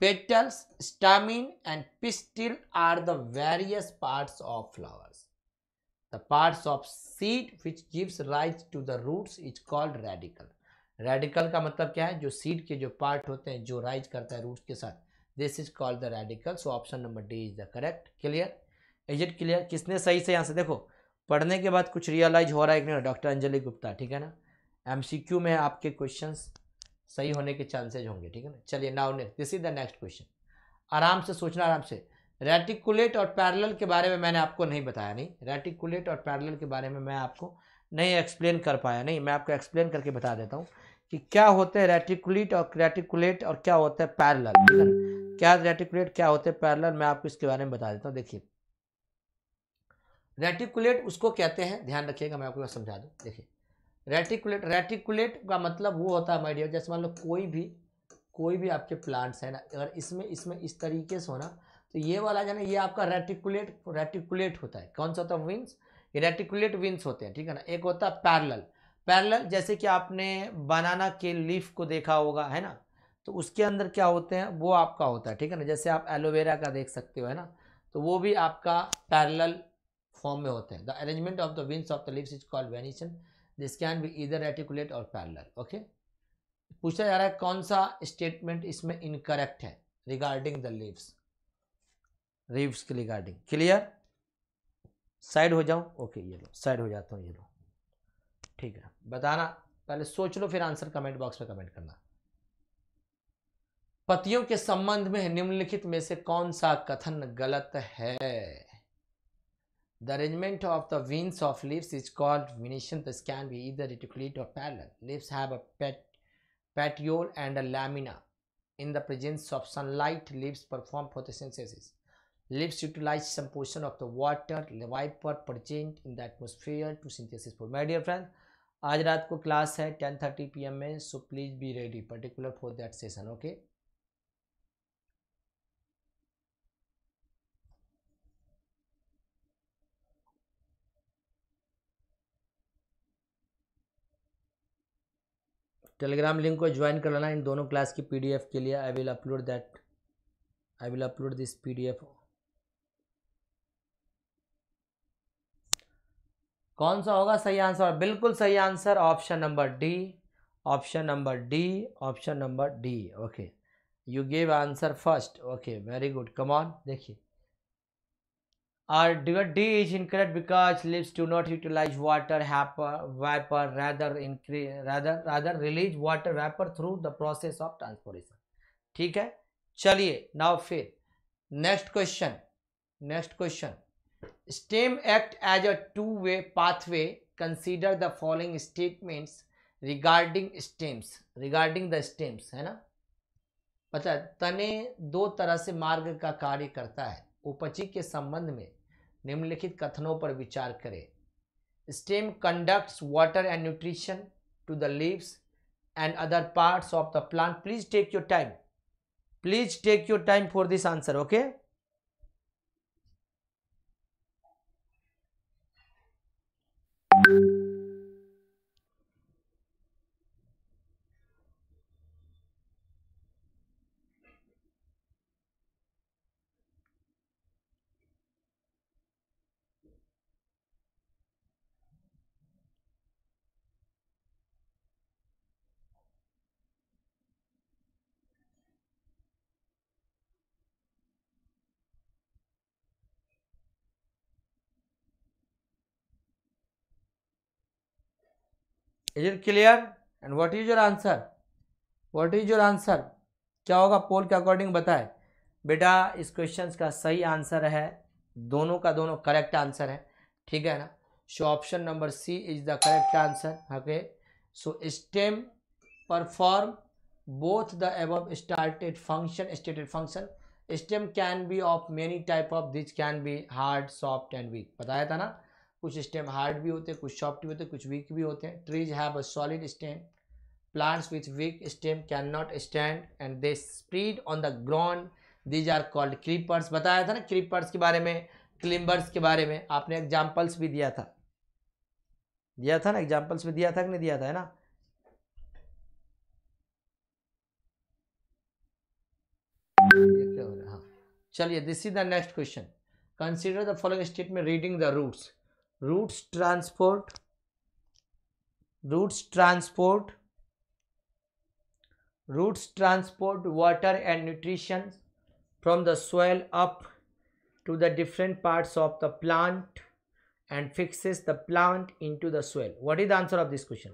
petals stamen and pistil are the various parts of flower the parts of seed which gives rise to the roots is called radical radical का मतलब क्या है जो seed के जो part होते हैं जो राइज करता है रूट्स के साथ this is called the radical so option number D is the correct clear is it clear किसने सही से यहाँ से देखो पढ़ने के बाद कुछ रियलाइज हो रहा है कि नहीं डॉक्टर अंजलि गुप्ता ठीक है ना क्यू में आपके क्वेश्चन सही होने के चांसेज होंगे ठीक है ना चलिए now next this is the next question आराम से सोचना आराम से रेटिकुलेट और पैरेलल के बारे में मैंने आपको नहीं बताया नहीं रेटिकुलेट और पैरेलल के बारे में मैं आपको नहीं एक्सप्लेन कर पाया नहीं मैं आपको एक्सप्लेन करके बता देता हूँ कि क्या होते हैं रेटिकुलेट और रेटिकुलेट और क्या होता है पैरेलल क्या रेटिकुलेट क्या होते हैं पैरेलल मैं आपको इसके बारे में बता देता हूँ देखिए रेटिकुलेट उसको कहते हैं ध्यान रखिएगा मैं आपको समझा दूँ देखिए रेटिकुलेट रेटिकुलेट का मतलब वो होता है माइडियर जैसे मान लो कोई भी कोई भी आपके प्लांट्स हैं ना अगर इसमें इसमें इस तरीके से होना तो ये वाला जाना ये आपका रेटिकुलेट रेटिकुलेट होता है कौन सा होता है विंग्स ये रेटिकुलेट विंग्स होते हैं ठीक है ना एक होता है पैरल पैरल जैसे कि आपने बनाना के लीफ को देखा होगा है ना तो उसके अंदर क्या होते हैं वो आपका होता है ठीक है ना जैसे आप एलोवेरा का देख सकते हो है ना तो वो भी आपका पैरल फॉर्म में होते हैं the arrangement of the wings of the leaves is called venation this can be either reticulate और पैरल ओके पूछा जा रहा है कौन सा स्टेटमेंट इसमें इनकरेक्ट है रिगार्डिंग द लीव्स रिव्स के रिगार्डिंग क्लियर साइड हो जाऊं ओके ये लो साइड हो जाता हूं ये लो ठीक है बताना पहले सोच लो फिर आंसर कमेंट बॉक्स में कमेंट करना पतियों के संबंध में निम्नलिखित में से कौन सा कथन गलत है the arrangement of the veins of lips is called venation scan be और पैलन लिप्स है a and a lamina in the presence of sunlight lips perform photosynthesis Lips utilize some portion of the water vapor present in the atmosphere to synthesis for my dear friend आज रात को class है ten thirty P M में so please be ready particular for that session okay Telegram link को join कर लेना इन दोनों क्लास की पीडीएफ के लिए I will upload that I will upload this PDF कौन सा होगा सही आंसर बिल्कुल सही answer option number D option number D option number D okay you gave answer first okay very good come on देखिए आर डिवर D is incorrect because lips to not utilize water हैपर वाइपर रैदर इनक्री rather rather release water vapour through the process of transpiration ठीक है चलिए now फिर next question next question stem act as a two way pathway consider the following statements regarding stems regarding the stems है ना पता तने दो तरह से मार्ग का कार्य करता है उपजी के संबंध में निम्नलिखित कथनों पर विचार करें stem conducts water and nutrition to the leaves and other parts of the plant please take your time please take your time for this answer okay is it clear and what is your answer what is your answer क्या होगा पोल के according बताए बेटा इस question का सही answer है दोनों का दोनों करेक्ट आंसर है ठीक है ना so option number C is the correct answer okay so stem perform both the above started function stated function stem can be of many type of this can be hard soft and weak बताया था ना कुछ stem hard भी होते हैं कुछ soft भी होते हैं कुछ वीक भी होते हैं trees have a solid stem plants with weak stem can not stand and they spread on the ground these are called creepers बताया था ना क्रीपर्स के बारे में क्लिम्बर्स के बारे में आपने एग्जाम्पल्स भी दिया था दिया था ना एग्जाम्पल्स भी दिया था कि नहीं दिया था है ना हाँ। चलिए this is the next question consider the following statement reading the roots routes transport routes transport roots transport water and nutrition from the soil up to the different parts of the plant and fixes the plant into the soil what is the answer of this question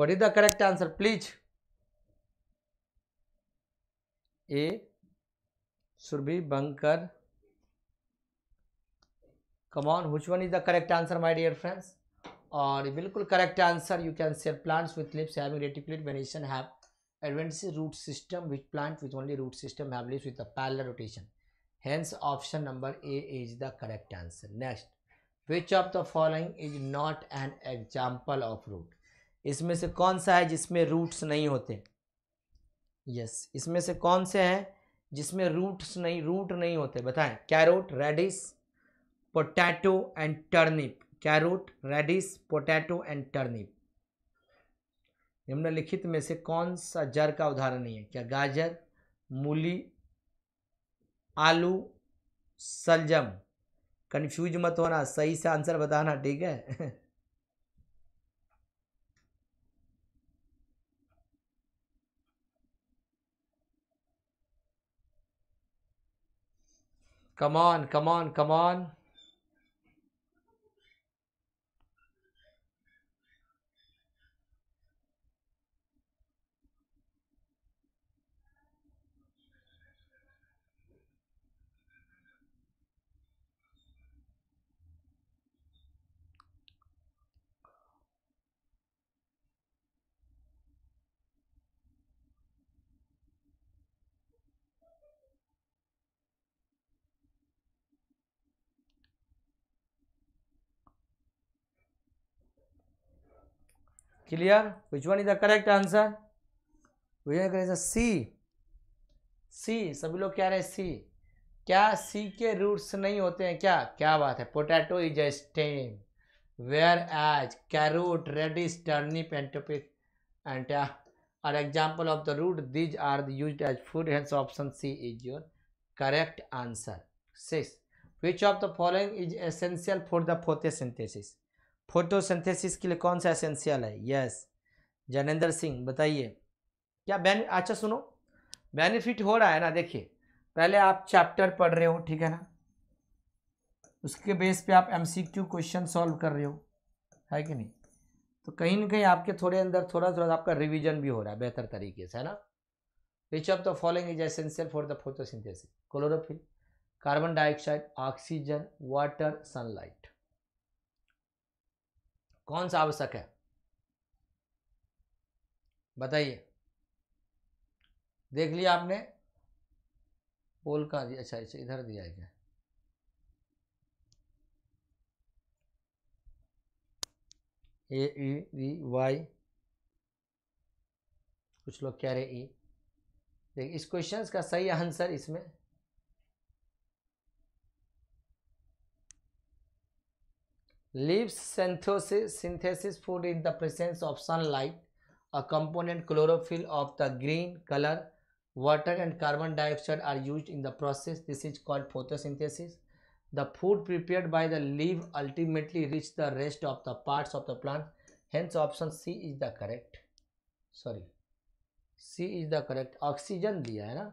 what is the correct answer please a should be bunker come on which one is the correct answer my dear friends और बिल्कुल correct answer you can share plants with lips having reticulate venation have advance root system which plant with only root system have lips with a parallel rotation hence option number a is the correct answer next which of the following is not an example of root इसमें से कौन सा है जिसमें roots नहीं होते yes इसमें से कौन से हैं जिसमें रूट्स नहीं रूट नहीं होते बताएं carrot radish potato and turnip carrot radish potato and turnip निम्नलिखित में से कौन सा जड़ का उदाहरण नहीं है क्या गाजर मूली आलू सलजम कन्फ्यूज मत होना सही से आंसर बताना ठीक है [laughs] Come on, come on, come on. Clear which one is the correct answer Which one is the C? C. सभी लोग कह रहे हैं सी क्या सी के रूट्स नहीं होते हैं क्या क्या बात है potato is a stem whereas carrot radish turnip एंटोपिक and are example of the root these are use as food hence option C is your correct answer six which of the following is essential for the photosynthesis photosynthesis के लिए कौन सा essential है yes जनेंद्र Singh बताइए क्या Ben अच्छा सुनो benefit हो रहा है ना देखिए पहले आप चैप्टर पढ़ रहे हो ठीक है ना उसके बेस पे आप एमसीक्यू क्वेश्चन सॉल्व कर रहे हो है कि नहीं तो कहीं ना कहीं आपके थोड़े अंदर थोड़ा थोड़ा आपका रिवीजन भी हो रहा है बेहतर तरीके से है ना which of the following is essential for the photosynthesis chlorophyll carbon dioxide oxygen water sunlight कौन सा आवश्यक है बताइए देख लिया आपने पोल का अच्छा अच्छा इधर दिया है क्या ए ई वी वाई कुछ लोग कह रहे ई देखिए इस क्वेश्चन का सही आंसर इसमें Leaves synthesis, synthesis food in the presence of sunlight, a component chlorophyll of the green color. Water and carbon dioxide are used in the process. This is called photosynthesis. The food prepared by the leaf ultimately reach the rest of the parts of the plant. Hence option C is the correct. Sorry. C is the correct. Oxygen दिया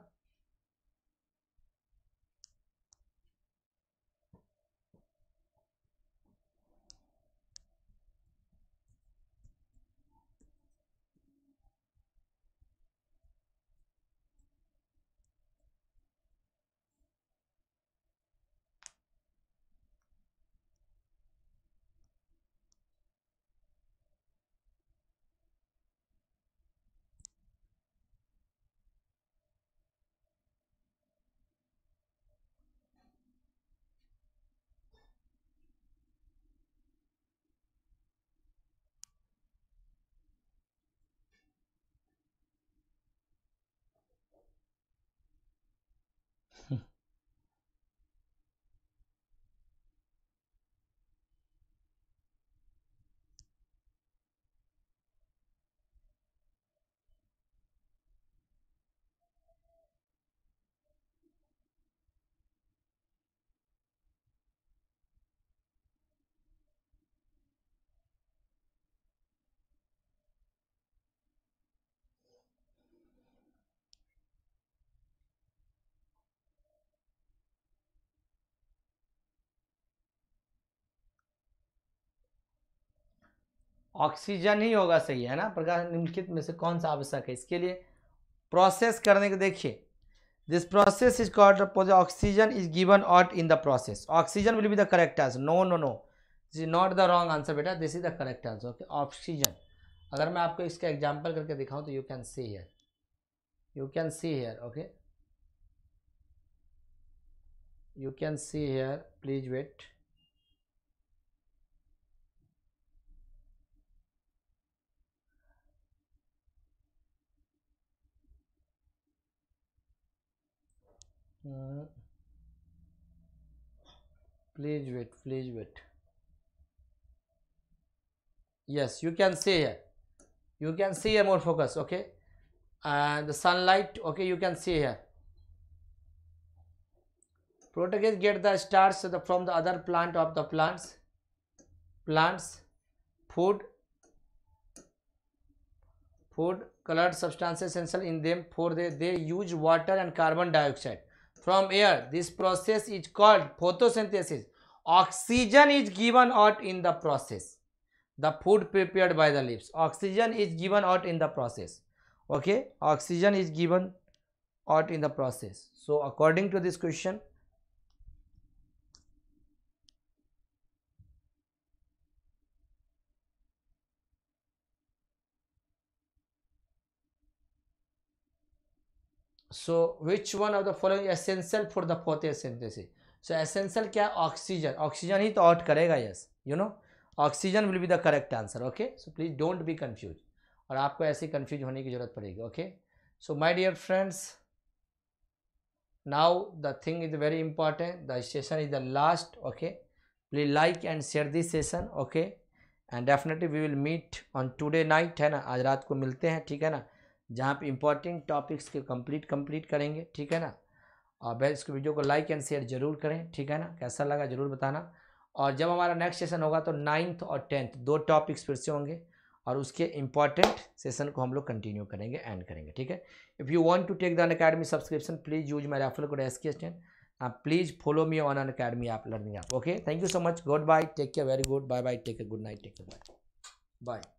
oxygen ही होगा सही है ना प्रकाश निम्नलिखित में से कौन सा आवश्यक है इसके लिए प्रोसेस करने के देखिए this process is called oxygen is given out in the process oxygen will be the correct answer no no no this is not the wrong answer बेटा this is the correct answer okay oxygen अगर मैं आपको इसका example करके दिखाऊँ तो you can see here you can see here okay you can see here please wait please wait please wait yes you can see here you can see here more focus okay and the sunlight okay you can see here protagonist get the stars the, from the other plant of the plants plants food food colored substances essential in them for they, they use water and carbon dioxide from air. This process is called photosynthesis. Oxygen is given out in the process. The food prepared by the leaves. Oxygen is given out in the process. Okay. Oxygen is given out in the process. So, according to this question, so which one of the following essential for the photosynthesis so essential क्या है oxygen oxygen ही तो out करेगा yes you know oxygen will be the correct answer okay so please don't be confuse और आपको ऐसे confuse होने की जरूरत पड़ेगी okay so my dear friends now the thing is very important the session is the last okay please like and share this session okay and definitely we will meet on today night है ना आज रात को मिलते हैं ठीक है ना जहाँ पे इम्पॉर्टेंट टॉपिक्स के कंप्लीट कंप्लीट करेंगे ठीक है ना और बैल इसके वीडियो को लाइक एंड शेयर जरूर करें ठीक है ना कैसा लगा जरूर बताना और जब हमारा नेक्स्ट सेशन होगा तो नाइन्थ और टेंथ दो टॉपिक्स फिर से होंगे और उसके इम्पॉर्टेंट सेशन को हम लोग कंटिन्यू करेंगे एंड करेंगे ठीक है if you want to take the Unacademy subscription please use my refer code S K stand please follow me on Unacademy app learning app okay thank you so much goodbye take care very goodbye bye take good night take bye bye